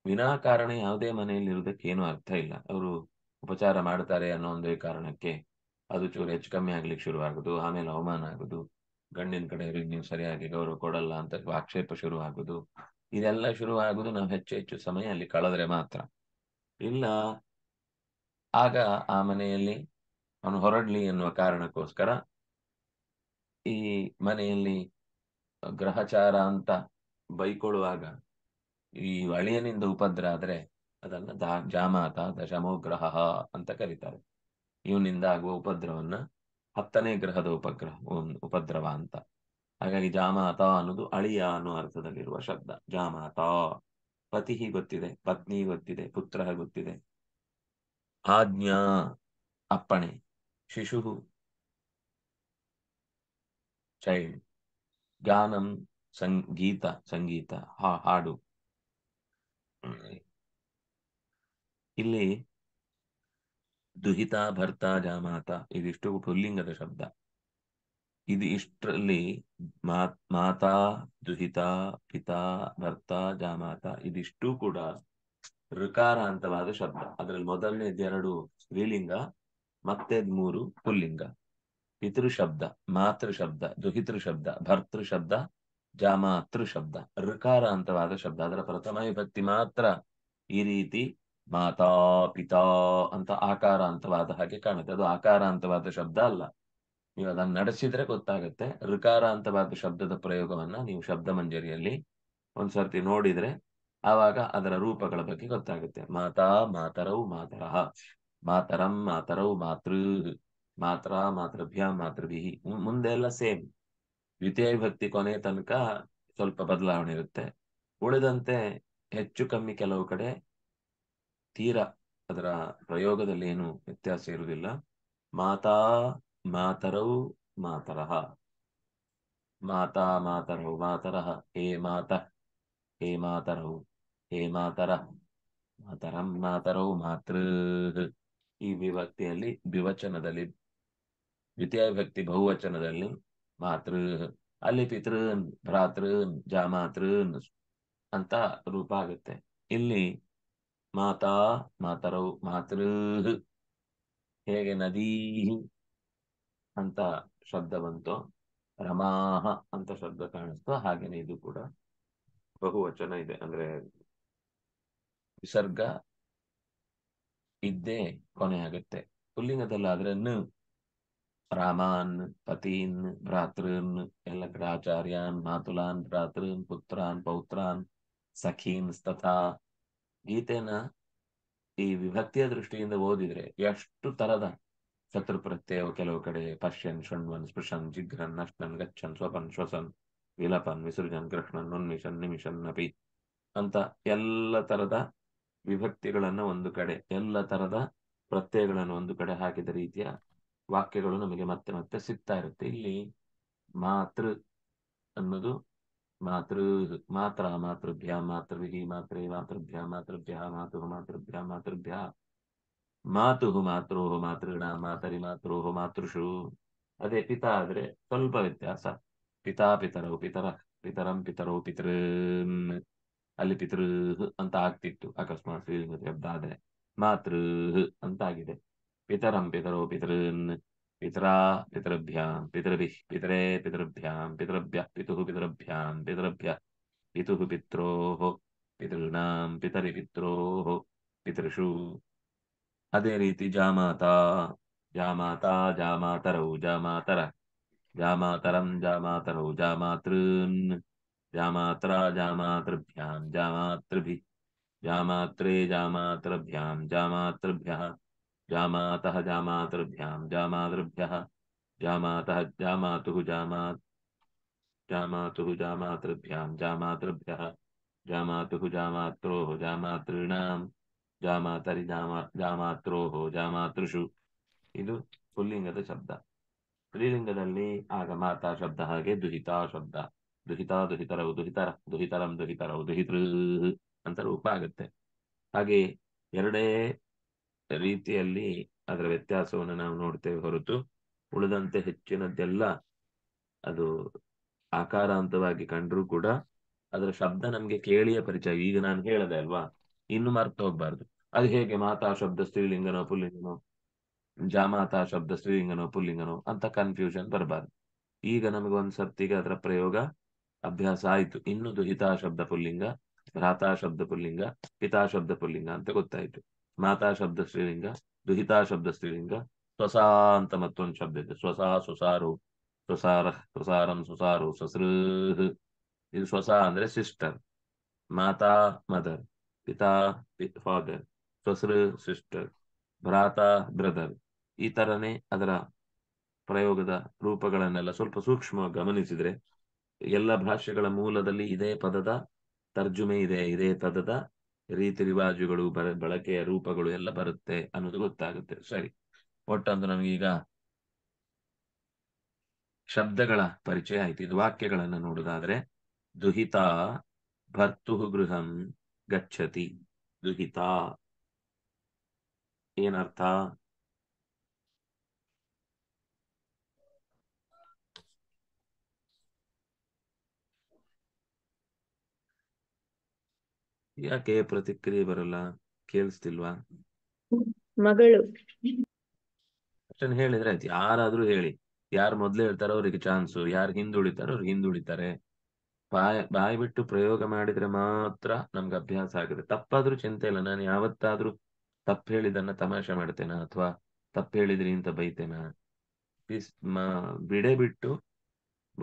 ವಿನಾಕಾರಣ ಯಾವುದೇ ಮನೆಯಲ್ಲಿ ಏನು ಅರ್ಥ ಇಲ್ಲ ಅವರು ಉಪಚಾರ ಮಾಡ್ತಾರೆ ಅನ್ನೋ ಒಂದೇ ಕಾರಣಕ್ಕೆ ಅದು ಚೂರು ಹೆಚ್ಚು ಕಮ್ಮಿ ಆಗ್ಲಿಕ್ಕೆ ಶುರುವಾಗುದು ಆಮೇಲೆ ಅವಮಾನ ಆಗುದು ಗಂಡಿನ ಕಡೆಯವ್ರಿಗೆ ನೀವು ಸರಿಯಾಗಿ ಗೌರವ ಕೊಡಲ್ಲ ಅಂತ ಆಕ್ಷೇಪ ಶುರು ಆಗುದು ಇದೆಲ್ಲ ಶುರು ಆಗುದು ನಾವು ಹೆಚ್ಚು ಹೆಚ್ಚು ಸಮಯ ಅಲ್ಲಿ ಕಳೆದ್ರೆ ಮಾತ್ರ ಇಲ್ಲ ಆಗ ಆ ಮನೆಯಲ್ಲಿ ಅವನು ಹೊರಡ್ಲಿ ಎನ್ನುವ ಕಾರಣಕ್ಕೋಸ್ಕರ ಈ ಮನೆಯಲ್ಲಿ ಗ್ರಹಚಾರ ಅಂತ ಬೈಕೊಳ್ಳುವಾಗ ಈ ಅಳಿಯನಿಂದ ಉಪದ್ರ ಆದ್ರೆ ಅದನ್ನ ದಾ ಜಾಮಾತ ಗ್ರಹ ಅಂತ ಕರೀತಾರೆ ಇವನಿಂದ ಆಗುವ ಉಪದ್ರವನ್ನ ಹತ್ತನೇ ಗ್ರಹದ ಉಪಗ್ರಹ ಉಪದ್ರವ ಅಂತ ಹಾಗಾಗಿ ಜಾಮಾತ ಅನ್ನೋದು ಅಳಿಯ ಅನ್ನೋ ಅರ್ಥದಲ್ಲಿರುವ ಶಬ್ದ ಜಾಮಾತ ಪತಿ ಗೊತ್ತಿದೆ ಪತ್ನಿ ಗೊತ್ತಿದೆ ಪುತ್ರ ಗೊತ್ತಿದೆ ಆಜ್ಞಾ ಅಪ್ಪಣೆ ಶಿಶು ಚೈಲ್ಡ್ ಗಾನಂ ಸಂಗೀತ ಸಂಗೀತ ಹಾ ಹಾಡು ಇಲ್ಲಿ ದುಹಿತ ಭರ್ತ ಜಾಮಾತ ಇದಿಷ್ಟು ಪುಲ್ಲಿಂಗದ ಶಬ್ದ ಇದು ಇಷ್ಟರಲ್ಲಿ ಮಾತಾ ದುಹಿತ ಪಿತಾ ಭರ್ತ ಜಾಮಾತ ಇದಿಷ್ಟು ಕೂಡ ಋಕಾರಾಂತವಾದ ಶಬ್ದ ಅದರಲ್ಲಿ ಮೊದಲನೇದೆರಡು ಸ್ತ್ರೀಲಿಂಗ ಮತ್ತೆ ಮೂರು ಪುಲ್ಲಿಂಗ ಪಿತೃ ಶಬ್ದ ಮಾತೃ ಶಬ್ದ ದುಹಿತೃ ಶಬ್ದ ಭರ್ತೃ ಶಬ್ದ ಜಾಮಾತೃ ಶಬ್ದ ಋಕಾರ ಅಂತವಾದ ಶಬ್ದ ಅದರ ಪ್ರಥಮ ವಿಭಕ್ತಿ ಮಾತ್ರ ಈ ರೀತಿ ಮಾತಾ ಪಿತಾ ಅಂತ ಆಕಾರ ಅಂತವಾದ ಹಾಗೆ ಕಾಣುತ್ತೆ ಅದು ಆಕಾರ ಅಂತವಾದ ಶಬ್ದ ಅಲ್ಲ ನೀವು ಅದನ್ನ ನಡೆಸಿದ್ರೆ ಗೊತ್ತಾಗುತ್ತೆ ಋಕಾರ ಅಂತವಾದ ಶಬ್ದದ ಪ್ರಯೋಗವನ್ನ ನೀವು ಶಬ್ದ ಮಂಜರಿಯಲ್ಲಿ ಒಂದ್ಸರ್ತಿ ನೋಡಿದ್ರೆ ಆವಾಗ ಅದರ ರೂಪಗಳ ಬಗ್ಗೆ ಗೊತ್ತಾಗುತ್ತೆ ಮಾತಾ ಮಾತರವು ಮಾತರ ಮಾತರಂ ಮಾತರೌ ಮಾತೃ ಮಾತ್ರ ಮಾತೃಭ್ಯ ಮಾತೃಭಿ ಮುಂದೆ ಎಲ್ಲ ಸೇಮ್ ದ್ವಿತೀಯ ವಿಭಕ್ತಿ ಕೊನೆ ತನಕ ಸ್ವಲ್ಪ ಬದಲಾವಣೆ ಇರುತ್ತೆ ಉಳಿದಂತೆ ಹೆಚ್ಚು ಕಮ್ಮಿ ಕೆಲವು ಕಡೆ ತೀರ ಅದರ ಪ್ರಯೋಗದಲ್ಲಿ ಏನು ವ್ಯತ್ಯಾಸ ಇರುವುದಿಲ್ಲ ಮಾತಾ ಮಾತರೌ ಮಾತರ ಮಾತಾ ಮಾತರೌ ಮಾತರ ಹೇ ಮಾತ ಹೇ ಮಾತರೌ ಹೇ ಮಾತರ ಮಾತರಂ ಮಾತರೌ ಮಾತೃ ಈ ವಿಭಕ್ತಿಯಲ್ಲಿ ವಿವಚನದಲ್ಲಿ ದ್ವಿತೀಯ ವ್ಯಕ್ತಿ ಬಹುವಚನದಲ್ಲಿ ಮಾತೃ ಅಲ್ಲಿ ಪಿತೃ ಭ್ರಾತೃ ಜಾಮಾತೃ ಅಂತ ರೂಪ ಆಗುತ್ತೆ ಇಲ್ಲಿ ಮಾತಾ ಮಾತರೌ ಮಾತೃ ಹೇಗೆ ನದಿ ಅಂತ ಶಬ್ದ ಬಂತು ರಮಾಹ ಅಂತ ಶಬ್ದ ಕಾಣಿಸ್ತು ಹಾಗೇನೆ ಇದು ಕೂಡ ಬಹುವಚನ ಇದೆ ಅಂದ್ರೆ ವಿಸರ್ಗ ಇದ್ದೇ ಆಗುತ್ತೆ ಪುಲ್ಲಿಂಗದಲ್ಲಾದ್ರೆ ನ ರಾಮಾನ್ ಪತೀನ್ ಭ್ರಾತೃನ್ ಎಲ್ಲ ಕಡೆ ಮಾತುಲಾನ್ ಭ್ರಾತೃನ್ ಪುತ್ರಾನ್ ಪೌತ್ರಾನ್ ಸಖೀನ್ ತಥಾ ಗೀತೆನ ಈ ವಿಭಕ್ತಿಯ ದೃಷ್ಟಿಯಿಂದ ಓದಿದ್ರೆ ಎಷ್ಟು ತರದ ಶತ್ರು ಕೆಲವು ಕಡೆ ಪಶ್ಯನ್ ಷಣ್ವನ್ ಸ್ಪೃಶನ್ ಜಿಗ್ರನ್ ನಷ್ಟನ್ ಗಚ್ಚನ್ ಸ್ವಪನ್ ಶ್ವಸನ್ ವಿಲಪನ್ ವಿಸೃಜನ್ ಕೃಷ್ಣನ್ ಉನ್ಮಿಷನ್ ನಿಮಿಷನ್ ನಪಿ ಅಂತ ಎಲ್ಲ ತರದ ವಿಭಕ್ತಿಗಳನ್ನ ಒಂದು ಕಡೆ ಎಲ್ಲ ತರದ ಪ್ರತ್ಯಯಗಳನ್ನು ಒಂದು ಕಡೆ ಹಾಕಿದ ರೀತಿಯ ವಾಕ್ಯಗಳು ನಮಗೆ ಮತ್ತೆ ಮತ್ತೆ ಸಿಗ್ತಾ ಇರುತ್ತೆ ಇಲ್ಲಿ ಮಾತೃ ಅನ್ನೋದು ಮಾತೃ ಮಾತ್ರ ಮಾತೃಭ್ಯ ಮಾತೃವಿಹಿ ಮಾತ್ರೇ ಮಾತೃಭ್ಯ ಮಾತೃಭ್ಯ ಮಾತು ಮಾತೃಭ್ಯ ಮಾತೃಭ್ಯ ಮಾತು ಮಾತೃ ಮಾತೃಗಣ ಮಾತರಿ ಮಾತೃ ಮಾತೃಷು ಅದೇ ಪಿತ ಆದ್ರೆ ಸ್ವಲ್ಪ ವ್ಯತ್ಯಾಸ ಪಿತಾ ಪಿತರೌ ಪಿತರ ಪಿತರಂ ಪಿತರೌ ಪಿತೃ ಅಲ್ಲಿ ಪಿತೃ ಅಂತ ಆಗ್ತಿತ್ತು ಅಕಸ್ಮಾತ್ ಶಬ್ದ ಆದರೆ ಮಾತೃ ಅಂತ ಆಗಿದೆ ಪಿತರಂ ಪಿತರೋ ಪಿತೃನ್ ಪಿತರ ಪಿತೃಭ್ಯಾಂ ಪಿತೃಭಿ ಪಿತರೇ ಪಿತೃಭ್ಯಾಂ ಪಿತೃಭ್ಯ ಪಿತುಃ ಪಿತೃಭ್ಯಾಂ ಪಿತೃಭ್ಯ ಪಿತುಃ ಪಿತ್ರೋ ಪಿತೃಣಾಂ ಪಿತರಿ ಪಿತ್ರೋ ಪಿತೃಷು ಅದೇ ರೀತಿ ಜಾಮಾತಾ ಜಾಮಾತಾ ಜಾಮಾತರೌ ಜಾಮಾತರ ಜಾಮಾತರಂ ಜಾಮಾತರೌ ಜಾಮಾತೃನ್ जामात्रा जामातृभ्यां जामातृभिः जामात्रे जामातृभ्यां जामातृभ्यः जामातः जामातृभ्यां जामातृभ्यः जामातः जामातुः जामात् जामातुः जामातृभ्यां जामातृभ्यः जामातुः जामात्रोः जामातॄणां जामातरि जामा जामात्रोः ಜಾಮಾತೃಷು ಇದು ಪುಲ್ಲಿಂಗದ ಶಬ್ದ ಸ್ತ್ರೀಲಿಂಗದಲ್ಲಿ ಆಗ ಮಾತಾ ಶಬ್ದ ಹಾಗೆ ದುಹಿತಾ ಶಬ್ದ ದುಹಿತ ದುಹಿತರವು ದುಹಿತರ ದುಹಿತರಂ ದುಹಿತರವು ದುಹಿತೃ ಅಂತ ರೂಪ ಆಗುತ್ತೆ ಹಾಗೆ ಎರಡೇ ರೀತಿಯಲ್ಲಿ ಅದರ ವ್ಯತ್ಯಾಸವನ್ನು ನಾವು ನೋಡ್ತೇವೆ ಹೊರತು ಉಳಿದಂತೆ ಹೆಚ್ಚಿನದ್ದೆಲ್ಲ ಅದು ಆಕಾರಾಂತವಾಗಿ ಕಂಡ್ರೂ ಕೂಡ ಅದರ ಶಬ್ದ ನಮ್ಗೆ ಕೇಳಿಯ ಪರಿಚಯ ಈಗ ನಾನು ಹೇಳದೆ ಅಲ್ವಾ ಇನ್ನು ಮರ್ತ ಹೋಗ್ಬಾರ್ದು ಅದು ಹೇಗೆ ಮಾತಾ ಶಬ್ದ ಸ್ತ್ರೀಲಿಂಗನೋ ಪುಲ್ಲಿಂಗನೋ ಜಾಮಾತಾ ಶಬ್ದ ಸ್ತ್ರೀಲಿಂಗನೋ ಪುಲ್ಲಿಂಗನೋ ಅಂತ ಕನ್ಫ್ಯೂಷನ್ ಬರಬಾರ್ದು ಈಗ ನಮಗೆ ಒಂದ್ ಸತ್ತಿಗೆ ಅದರ ಪ್ರಯೋಗ ಅಭ್ಯಾಸ ಆಯ್ತು ಇನ್ನೊಂದು ಹಿತಾ ಶಬ್ದ ಪುಲ್ಲಿಂಗ ಭ್ರಾತಾ ಶಬ್ದ ಪುಲ್ಲಿಂಗ ಪಿತಾ ಶಬ್ದ ಪುಲ್ಲಿಂಗ ಅಂತ ಗೊತ್ತಾಯ್ತು ಮಾತಾ ಶಬ್ದ ಸ್ತ್ರೀಲಿಂಗ ದುಹಿತಾ ಶಬ್ದ ಸ್ತ್ರೀಲಿಂಗ ಸ್ವಸಾ ಅಂತ ಮತ್ತೊಂದು ಶಬ್ದ ಇದೆ ಸ್ವಸಾ ಸುಸಾರು ಸ್ವಸಾರ ಸ್ವಸಾರಂ ಸುಸಾರು ಸ್ವಸೃ ಇದು ಸ್ವಸ ಅಂದ್ರೆ ಸಿಸ್ಟರ್ ಮಾತಾ ಮದರ್ ಪಿತಾ ಫಾದರ್ ಸ್ವಸೃ ಸಿಸ್ಟರ್ ಭ್ರಾತ ಬ್ರದರ್ ಈ ತರನೇ ಅದರ ಪ್ರಯೋಗದ ರೂಪಗಳನ್ನೆಲ್ಲ ಸ್ವಲ್ಪ ಸೂಕ್ಷ್ಮ ಗಮನಿಸಿದ್ರೆ ಎಲ್ಲ ಭಾಷೆಗಳ ಮೂಲದಲ್ಲಿ ಇದೇ ಪದದ ತರ್ಜುಮೆ ಇದೆ ಇದೇ ಪದದ ರೀತಿ ರಿವಾಜುಗಳು ಬರ ಬಳಕೆಯ ರೂಪಗಳು ಎಲ್ಲ ಬರುತ್ತೆ ಅನ್ನೋದು ಗೊತ್ತಾಗುತ್ತೆ ಸರಿ ಒಟ್ಟಂದು ನಮಗೀಗ ಶಬ್ದಗಳ ಪರಿಚಯ ಆಯ್ತು ಇದು ವಾಕ್ಯಗಳನ್ನು ನೋಡುದಾದ್ರೆ ದುಹಿತ ಭರ್ತು ಗೃಹಂ ಗಚ್ಚತಿ ದುಹಿತ ಏನರ್ಥ ಯಾಕೆ ಪ್ರತಿಕ್ರಿಯೆ ಬರಲ್ಲ ಕೇಳಿಸ್ತಿಲ್ವಾ ಮಗಳು ಅಷ್ಟನ್ನು ಹೇಳಿದ್ರೆ ಆಯ್ತು ಯಾರಾದ್ರೂ ಹೇಳಿ ಯಾರು ಮೊದ್ಲು ಹೇಳ್ತಾರೋ ಅವ್ರಿಗೆ ಚಾನ್ಸು ಯಾರು ಹಿಂದುಳಿತಾರೋ ಅವ್ರಿಗೆ ಹಿಂದುಳಿತಾರೆ ಬಾಯ್ ಬಾಯಿ ಬಿಟ್ಟು ಪ್ರಯೋಗ ಮಾಡಿದ್ರೆ ಮಾತ್ರ ನಮ್ಗೆ ಅಭ್ಯಾಸ ಆಗುತ್ತೆ ತಪ್ಪಾದ್ರೂ ಚಿಂತೆ ಇಲ್ಲ ನಾನು ಯಾವತ್ತಾದ್ರೂ ತಪ್ಪು ಹೇಳಿದನ್ನ ತಮಾಷೆ ಮಾಡ್ತೇನಾ ಅಥವಾ ತಪ್ಪು ಹೇಳಿದ್ರಿ ಅಂತ ಬೈತೇನಾ ಬಿಡೆ ಬಿಟ್ಟು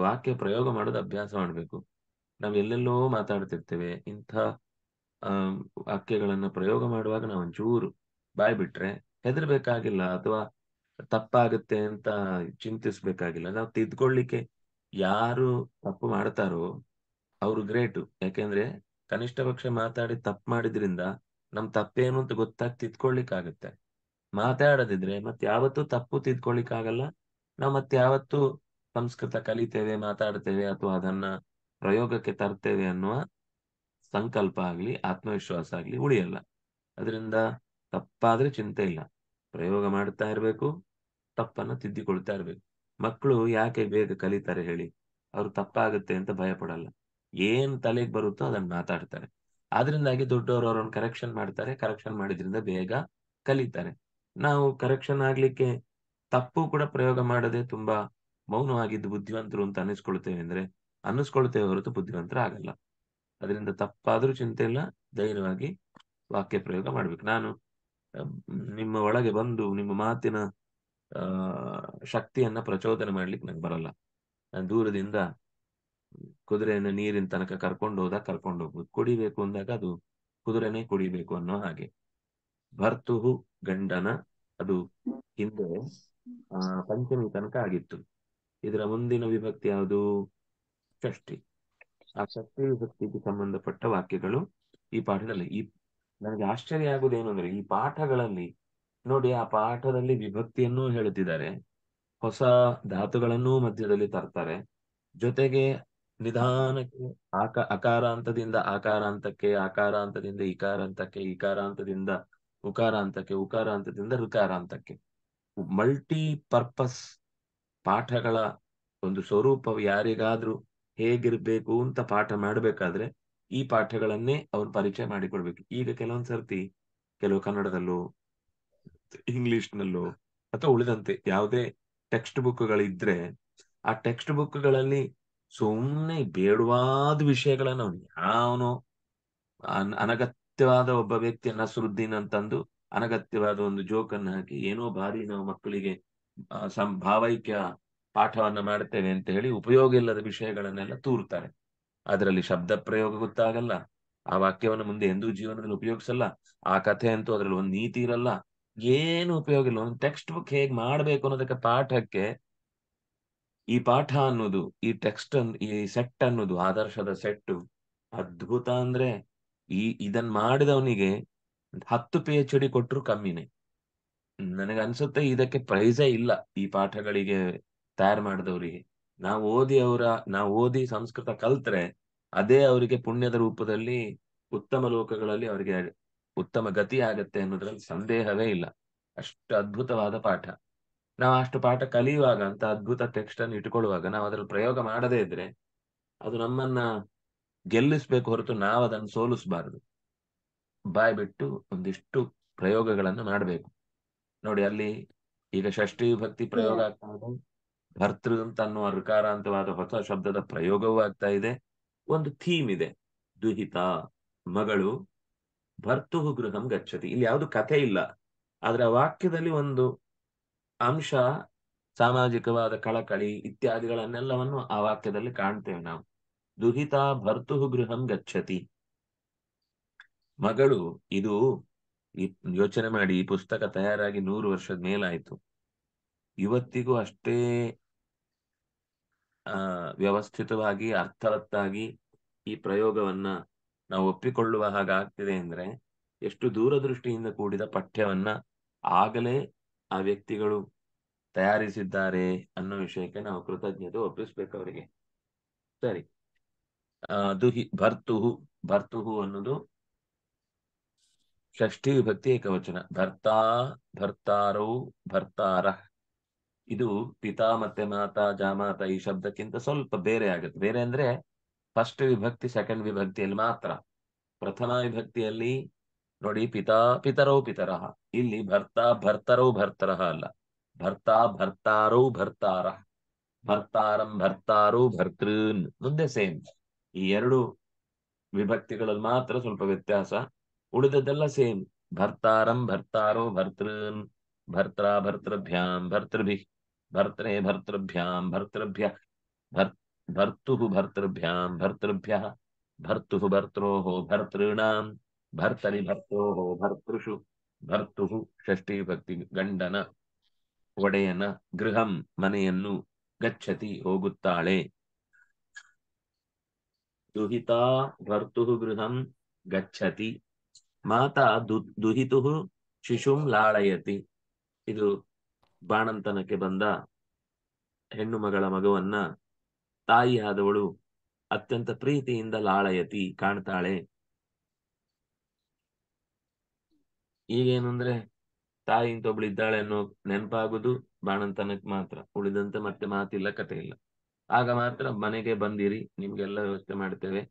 ವಾಕ್ಯ ಪ್ರಯೋಗ ಮಾಡೋದು ಅಭ್ಯಾಸ ಮಾಡ್ಬೇಕು ನಾವ್ ಎಲ್ಲೆಲ್ಲೋ ಮಾತಾಡ್ತಿರ್ತೇವೆ ಇಂಥ ವಾಕ್ಯಗಳನ್ನು ಪ್ರಯೋಗ ಮಾಡುವಾಗ ನಾವು ಒಂಚೂರು ಬಾಯ್ಬಿಟ್ರೆ ಬಿಟ್ರೆ ಹೆದರ್ಬೇಕಾಗಿಲ್ಲ ಅಥವಾ ತಪ್ಪಾಗುತ್ತೆ ಅಂತ ಚಿಂತಿಸ್ಬೇಕಾಗಿಲ್ಲ ನಾವು ತಿದ್ಕೊಳ್ಳಿಕ್ಕೆ ಯಾರು ತಪ್ಪು ಮಾಡ್ತಾರೋ ಅವ್ರು ಗ್ರೇಟು ಯಾಕೆಂದ್ರೆ ಕನಿಷ್ಠ ಪಕ್ಷ ಮಾತಾಡಿ ತಪ್ಪು ಮಾಡಿದ್ರಿಂದ ನಮ್ ತಪ್ಪೇನು ಅಂತ ಗೊತ್ತಾಗಿ ತಿದ್ಕೊಳ್ಳಿಕ್ಕಾಗತ್ತೆ ಮಾತಾಡದಿದ್ರೆ ಮತ್ತೆ ಯಾವತ್ತೂ ತಪ್ಪು ತಿದ್ಕೊಳ್ಳಿಕ್ಕಾಗಲ್ಲ ನಾವು ಮತ್ತೆ ಯಾವತ್ತು ಸಂಸ್ಕೃತ ಕಲಿತೇವೆ ಮಾತಾಡ್ತೇವೆ ಅಥವಾ ಅದನ್ನ ಪ್ರಯೋಗಕ್ಕೆ ತರ್ತೇವೆ ಅನ್ನುವ ಸಂಕಲ್ಪ ಆಗಲಿ ಆತ್ಮವಿಶ್ವಾಸ ಆಗಲಿ ಉಳಿಯಲ್ಲ ಅದರಿಂದ ತಪ್ಪಾದ್ರೆ ಚಿಂತೆ ಇಲ್ಲ ಪ್ರಯೋಗ ಮಾಡ್ತಾ ಇರಬೇಕು ತಪ್ಪನ್ನು ತಿದ್ದಿಕೊಳ್ತಾ ಇರಬೇಕು ಮಕ್ಕಳು ಯಾಕೆ ಬೇಗ ಕಲಿತಾರೆ ಹೇಳಿ ಅವರು ತಪ್ಪಾಗುತ್ತೆ ಅಂತ ಭಯ ಪಡಲ್ಲ ಏನ್ ತಲೆಗೆ ಬರುತ್ತೋ ಅದನ್ನ ಮಾತಾಡ್ತಾರೆ ಆದ್ರಿಂದಾಗಿ ದೊಡ್ಡವರು ಅವ್ರನ್ನ ಕರೆಕ್ಷನ್ ಮಾಡ್ತಾರೆ ಕರೆಕ್ಷನ್ ಮಾಡಿದ್ರಿಂದ ಬೇಗ ಕಲಿತಾರೆ ನಾವು ಕರೆಕ್ಷನ್ ಆಗ್ಲಿಕ್ಕೆ ತಪ್ಪು ಕೂಡ ಪ್ರಯೋಗ ಮಾಡದೆ ತುಂಬಾ ಮೌನವಾಗಿದ್ದು ಬುದ್ಧಿವಂತರು ಅಂತ ಅನ್ನಿಸ್ಕೊಳ್ತೇವೆ ಅಂದ್ರೆ ಅನ್ನಿಸ್ಕೊಳ್ತೇವೆ ಹೊರತು ಬುದ್ಧಿವಂತರ ಆಗಲ್ಲ ಅದರಿಂದ ತಪ್ಪಾದ್ರೂ ಚಿಂತೆ ಇಲ್ಲ ಧೈರ್ಯವಾಗಿ ವಾಕ್ಯ ಪ್ರಯೋಗ ಮಾಡ್ಬೇಕು ನಾನು ನಿಮ್ಮ ಒಳಗೆ ಬಂದು ನಿಮ್ಮ ಮಾತಿನ ಆ ಶಕ್ತಿಯನ್ನ ಪ್ರಚೋದನೆ ಮಾಡ್ಲಿಕ್ಕೆ ನಂಗೆ ಬರಲ್ಲ ನಾನು ದೂರದಿಂದ ಕುದುರೆಯನ್ನ ನೀರಿನ ತನಕ ಕರ್ಕೊಂಡು ಹೋದಾಗ ಕರ್ಕೊಂಡು ಹೋಗ್ಬೋದು ಕುಡಿಬೇಕು ಅಂದಾಗ ಅದು ಕುದುರೆನೇ ಕುಡಿಬೇಕು ಅನ್ನೋ ಹಾಗೆ ಭರ್ತುಹು ಗಂಡನ ಅದು ಹಿಂದೆ ಆ ಪಂಚಮಿ ತನಕ ಆಗಿತ್ತು ಇದರ ಮುಂದಿನ ವಿಭಕ್ತಿ ಯಾವುದು ಷಷ್ಠಿ ಆ ಶಕ್ತಿ ವಿಭಕ್ತಿಗೆ ಸಂಬಂಧಪಟ್ಟ ವಾಕ್ಯಗಳು ಈ ಪಾಠದಲ್ಲಿ ಈ ನನಗೆ ಆಶ್ಚರ್ಯ ಆಗುದೇನು ಅಂದ್ರೆ ಈ ಪಾಠಗಳಲ್ಲಿ ನೋಡಿ ಆ ಪಾಠದಲ್ಲಿ ವಿಭಕ್ತಿಯನ್ನು ಹೇಳುತ್ತಿದ್ದಾರೆ ಹೊಸ ಧಾತುಗಳನ್ನೂ ಮಧ್ಯದಲ್ಲಿ ತರ್ತಾರೆ ಜೊತೆಗೆ ನಿಧಾನಕ್ಕೆ ಆಕ ಅಕಾರಾಂತದಿಂದ ಆಕಾರಾಂತಕ್ಕೆ ಆಕಾರಾಂತದಿಂದ ಇಕಾರಾಂತಕ್ಕೆ ಇಕಾರಾಂತದಿಂದ ಉಕಾರಾಂತಕ್ಕೆ ಉಕಾರಾಂತದಿಂದ ಋಕಾರಾಂತಕ್ಕೆ ಮಲ್ಟಿ ಪರ್ಪಸ್ ಪಾಠಗಳ ಒಂದು ಸ್ವರೂಪ ಯಾರಿಗಾದ್ರೂ ಹೇಗಿರ್ಬೇಕು ಅಂತ ಪಾಠ ಮಾಡಬೇಕಾದ್ರೆ ಈ ಪಾಠಗಳನ್ನೇ ಅವ್ರು ಪರಿಚಯ ಮಾಡಿಕೊಡ್ಬೇಕು ಈಗ ಕೆಲವೊಂದ್ ಸರ್ತಿ ಕೆಲವು ಕನ್ನಡದಲ್ಲೋ ನಲ್ಲೋ ಅಥವಾ ಉಳಿದಂತೆ ಯಾವುದೇ ಟೆಕ್ಸ್ಟ್ ಬುಕ್ಗಳಿದ್ರೆ ಆ ಟೆಕ್ಸ್ಟ್ ಬುಕ್ಗಳಲ್ಲಿ ಸುಮ್ಮನೆ ಬೇಡವಾದ ವಿಷಯಗಳನ್ನ ಅವ್ನು ಯಾವನೋ ಅನಗತ್ಯವಾದ ಒಬ್ಬ ವ್ಯಕ್ತಿಯನ್ನ ನಸರುದ್ದೀನ್ ಅಂತಂದು ಅನಗತ್ಯವಾದ ಒಂದು ಜೋಕನ್ನು ಹಾಕಿ ಏನೋ ಬಾರಿ ನಾವು ಮಕ್ಕಳಿಗೆ ಸಂಭಾವೈಕ್ಯ ಪಾಠವನ್ನು ಮಾಡ್ತೇನೆ ಅಂತ ಹೇಳಿ ಉಪಯೋಗ ಇಲ್ಲದ ವಿಷಯಗಳನ್ನೆಲ್ಲ ತೂರ್ತಾರೆ ಅದರಲ್ಲಿ ಶಬ್ದ ಪ್ರಯೋಗ ಗೊತ್ತಾಗಲ್ಲ ಆ ವಾಕ್ಯವನ್ನು ಮುಂದೆ ಎಂದೂ ಜೀವನದಲ್ಲಿ ಉಪಯೋಗಿಸಲ್ಲ ಆ ಕಥೆ ಅಂತೂ ಅದರಲ್ಲಿ ಒಂದು ನೀತಿ ಇರಲ್ಲ ಏನು ಉಪಯೋಗ ಇಲ್ಲ ಒಂದು ಟೆಕ್ಸ್ಟ್ ಬುಕ್ ಹೇಗ್ ಮಾಡ್ಬೇಕು ಅನ್ನೋದಕ್ಕೆ ಪಾಠಕ್ಕೆ ಈ ಪಾಠ ಅನ್ನೋದು ಈ ಟೆಕ್ಸ್ಟ್ ಅನ್ ಈ ಸೆಟ್ ಅನ್ನೋದು ಆದರ್ಶದ ಸೆಟ್ಟು ಅದ್ಭುತ ಅಂದ್ರೆ ಈ ಇದನ್ ಮಾಡಿದವನಿಗೆ ಹತ್ತು ಪಿ ಎಚ್ ಡಿ ಕೊಟ್ಟರು ಕಮ್ಮಿನೇ ನನಗೆ ಅನ್ಸುತ್ತೆ ಇದಕ್ಕೆ ಪ್ರೈಸೇ ಇಲ್ಲ ಈ ಪಾಠಗಳಿಗೆ ತಯಾರು ಮಾಡಿದವರಿಗೆ ನಾವು ಓದಿ ಅವರ ನಾವು ಓದಿ ಸಂಸ್ಕೃತ ಕಲ್ತ್ರೆ ಅದೇ ಅವರಿಗೆ ಪುಣ್ಯದ ರೂಪದಲ್ಲಿ ಉತ್ತಮ ಲೋಕಗಳಲ್ಲಿ ಅವರಿಗೆ ಉತ್ತಮ ಗತಿ ಆಗತ್ತೆ ಅನ್ನೋದ್ರಲ್ಲಿ ಸಂದೇಹವೇ ಇಲ್ಲ ಅಷ್ಟು ಅದ್ಭುತವಾದ ಪಾಠ ನಾವು ಅಷ್ಟು ಪಾಠ ಕಲಿಯುವಾಗ ಅಂತ ಅದ್ಭುತ ಟೆಕ್ಸ್ಟ್ ಅನ್ನು ಇಟ್ಕೊಳ್ಳುವಾಗ ನಾವು ಅದ್ರಲ್ಲಿ ಪ್ರಯೋಗ ಮಾಡದೇ ಇದ್ರೆ ಅದು ನಮ್ಮನ್ನ ಗೆಲ್ಲಿಸ್ಬೇಕು ಹೊರತು ನಾವು ಅದನ್ನು ಸೋಲಿಸಬಾರದು ಬಾಯ್ ಬಿಟ್ಟು ಒಂದಿಷ್ಟು ಪ್ರಯೋಗಗಳನ್ನು ಮಾಡಬೇಕು ನೋಡಿ ಅಲ್ಲಿ ಈಗ ಷಷ್ಠಿ ವಿಭಕ್ತಿ ಪ್ರಯೋಗ ಆಗ್ತಾ ಭರ್ತೃ ಅಂತ ಅನ್ನುವ ಋಕಾರಾಂತವಾದ ಹೊಸ ಶಬ್ದದ ಪ್ರಯೋಗವೂ ಆಗ್ತಾ ಇದೆ ಒಂದು ಥೀಮ್ ಇದೆ ದುಹಿತ ಮಗಳು ಭರ್ತುಹು ಗೃಹಂ ಗಚ್ಚತಿ ಇಲ್ಲಿ ಯಾವುದು ಕಥೆ ಇಲ್ಲ ಆದ್ರೆ ಆ ವಾಕ್ಯದಲ್ಲಿ ಒಂದು ಅಂಶ ಸಾಮಾಜಿಕವಾದ ಕಳಕಳಿ ಇತ್ಯಾದಿಗಳನ್ನೆಲ್ಲವನ್ನು ಆ ವಾಕ್ಯದಲ್ಲಿ ಕಾಣ್ತೇವೆ ನಾವು ದುಹಿತ ಭರ್ತುಹು ಗೃಹಂ ಗಚ್ಚತಿ ಮಗಳು ಇದು ಯೋಚನೆ ಮಾಡಿ ಈ ಪುಸ್ತಕ ತಯಾರಾಗಿ ನೂರು ವರ್ಷದ ಮೇಲಾಯಿತು ಇವತ್ತಿಗೂ ಅಷ್ಟೇ ವ್ಯವಸ್ಥಿತವಾಗಿ ಅರ್ಥವತ್ತಾಗಿ ಈ ಪ್ರಯೋಗವನ್ನ ನಾವು ಒಪ್ಪಿಕೊಳ್ಳುವ ಹಾಗಾಗ್ತಿದೆ ಅಂದ್ರೆ ಎಷ್ಟು ದೂರದೃಷ್ಟಿಯಿಂದ ಕೂಡಿದ ಪಠ್ಯವನ್ನ ಆಗಲೇ ಆ ವ್ಯಕ್ತಿಗಳು ತಯಾರಿಸಿದ್ದಾರೆ ಅನ್ನೋ ವಿಷಯಕ್ಕೆ ನಾವು ಕೃತಜ್ಞತೆ ಒಪ್ಪಿಸ್ಬೇಕು ಅವರಿಗೆ ಸರಿ ದುಹಿ ಭರ್ತುಹು ಭರ್ತುಹು ಅನ್ನೋದು ಷಷ್ಠಿ ವಿಭಕ್ತಿ ಏಕವಚನ ಭರ್ತಾ ಭರ್ತಾರೌ ಭರ್ತಾರಹ್ ಇದು ಪಿತಾ ಮತ್ತೆ ಮಾತಾ ಜಾಮಾತ ಈ ಶಬ್ದಕ್ಕಿಂತ ಸ್ವಲ್ಪ ಬೇರೆ ಆಗುತ್ತೆ ಬೇರೆ ಅಂದ್ರೆ ಫಸ್ಟ್ ವಿಭಕ್ತಿ ಸೆಕೆಂಡ್ ವಿಭಕ್ತಿಯಲ್ಲಿ ಮಾತ್ರ ಪ್ರಥಮ ವಿಭಕ್ತಿಯಲ್ಲಿ ನೋಡಿ ಪಿತಾ ಪಿತರೌ ಪಿತರಹ ಇಲ್ಲಿ ಭರ್ತಾ ಭರ್ತರೌ ಭರ್ತರಹ ಅಲ್ಲ ಭರ್ತಾ ಭರ್ತಾರೌ ಭರ್ತಾರ ಭರ್ತಾರಂ ಭರ್ತಾರು ಭರ್ತೃನ್ ಮುಂದೆ ಸೇಮ್ ಈ ಎರಡು ವಿಭಕ್ತಿಗಳಲ್ಲಿ ಮಾತ್ರ ಸ್ವಲ್ಪ ವ್ಯತ್ಯಾಸ ಉಳಿದದ್ದೆಲ್ಲ ಸೇಮ್ ಭರ್ತಾರಂ ಭರ್ತಾರೋ ಭರ್ತೃನ್ ಭರ್ತಾ ಭರ್ತೃಭ್ಯಾಂ ಭರ್ತೃಭಿ ಭರ್ತೃ ಭರ್ತೃಭ್ಯಾಂ ಭರ್ತೃಭ್ಯ ಭರ್ ಭರ್ತು ಭರ್ತೃಭ್ಯಾಂ ಭರ್ತೃಭ್ಯ ಭರ್ತು ಭರ್ತೋ ಭರ್ತೃಣಾಂ ಭರ್ತರಿ ಭರ್ತೋ ಭರ್ತೃಷು ಭರ್ತು ಷಷ್ಠಿ ಭಕ್ತಿ ಗಂಡನ ಒಡೆಯನ ಗೃಹಂ ಮನೆಯನ್ನು ಗಚ್ಚತಿ ಹೋಗುತ್ತಾಳೆ ದುಹಿತಾ ಭರ್ತು ಗೃಹಂ ಗಚ್ಚತಿ ಮಾತಾ ದು ದುಹಿತು ಶಿಶುಂ ಲಾಳಯತಿ ಇದು ಬಾಣಂತನಕ್ಕೆ ಬಂದ ಹೆಣ್ಣು ಮಗಳ ಮಗುವನ್ನ ತಾಯಿಯಾದವಳು ಅತ್ಯಂತ ಪ್ರೀತಿಯಿಂದ ಲಾಳಯತಿ ಕಾಣ್ತಾಳೆ ಈಗೇನು ಅಂದ್ರೆ ತಾಯಿ ಇದ್ದಾಳೆ ಅನ್ನೋ ನೆನಪಾಗುದು ಬಾಣಂತನಕ್ ಮಾತ್ರ ಉಳಿದಂತೆ ಮತ್ತೆ ಮಾತಿಲ್ಲ ಕತೆ ಇಲ್ಲ ಆಗ ಮಾತ್ರ ಮನೆಗೆ ಬಂದಿರಿ ನಿಮ್ಗೆಲ್ಲ ವ್ಯವಸ್ಥೆ ಮಾಡ್ತೇವೆ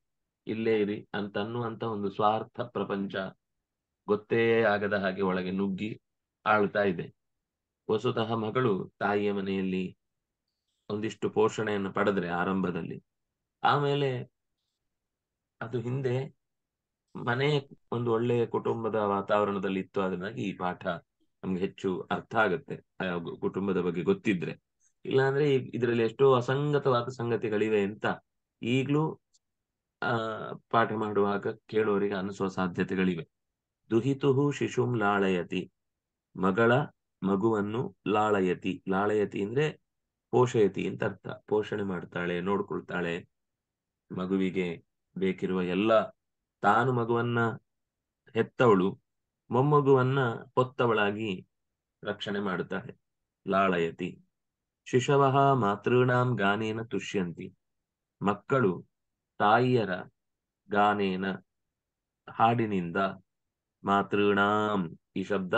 ಇಲ್ಲೇ ಇರಿ ಅಂತ ಅನ್ನುವಂತ ಒಂದು ಸ್ವಾರ್ಥ ಪ್ರಪಂಚ ಗೊತ್ತೇ ಆಗದ ಹಾಗೆ ಒಳಗೆ ನುಗ್ಗಿ ಆಳ್ತಾ ಇದೆ ವಸುತಃ ಮಗಳು ತಾಯಿಯ ಮನೆಯಲ್ಲಿ ಒಂದಿಷ್ಟು ಪೋಷಣೆಯನ್ನು ಪಡೆದ್ರೆ ಆರಂಭದಲ್ಲಿ ಆಮೇಲೆ ಅದು ಹಿಂದೆ ಮನೆ ಒಂದು ಒಳ್ಳೆಯ ಕುಟುಂಬದ ವಾತಾವರಣದಲ್ಲಿ ಇತ್ತು ಅದನ್ನಾಗಿ ಈ ಪಾಠ ನಮ್ಗೆ ಹೆಚ್ಚು ಅರ್ಥ ಆಗುತ್ತೆ ಕುಟುಂಬದ ಬಗ್ಗೆ ಗೊತ್ತಿದ್ರೆ ಇಲ್ಲಾಂದ್ರೆ ಇದರಲ್ಲಿ ಎಷ್ಟೋ ಅಸಂಗತವಾದ ಸಂಗತಿಗಳಿವೆ ಅಂತ ಈಗ್ಲೂ ಆ ಪಾಠ ಮಾಡುವಾಗ ಕೇಳೋರಿಗೆ ಅನಿಸುವ ಸಾಧ್ಯತೆಗಳಿವೆ ದುಹಿತುಹು ಶಿಶುಂ ಲಾಳಯತಿ ಮಗಳ ಮಗುವನ್ನು ಲಾಳಯತಿ ಲಾಳಯತಿ ಅಂದ್ರೆ ಪೋಷಯತಿ ಅಂತ ಅರ್ಥ ಪೋಷಣೆ ಮಾಡ್ತಾಳೆ ನೋಡ್ಕೊಳ್ತಾಳೆ ಮಗುವಿಗೆ ಬೇಕಿರುವ ಎಲ್ಲ ತಾನು ಮಗುವನ್ನ ಹೆತ್ತವಳು ಮೊಮ್ಮಗುವನ್ನ ಹೊತ್ತವಳಾಗಿ ರಕ್ಷಣೆ ಮಾಡುತ್ತಾಳೆ ಲಾಳಯತಿ ಶಿಶವಹ ಮಾತೃಣಾಂ ಗಾನೇನ ತುಷ್ಯಂತಿ ಮಕ್ಕಳು ತಾಯಿಯರ ಗಾನೇನ ಹಾಡಿನಿಂದ ಮಾತೃಣಾಂ ಈ ಶಬ್ದ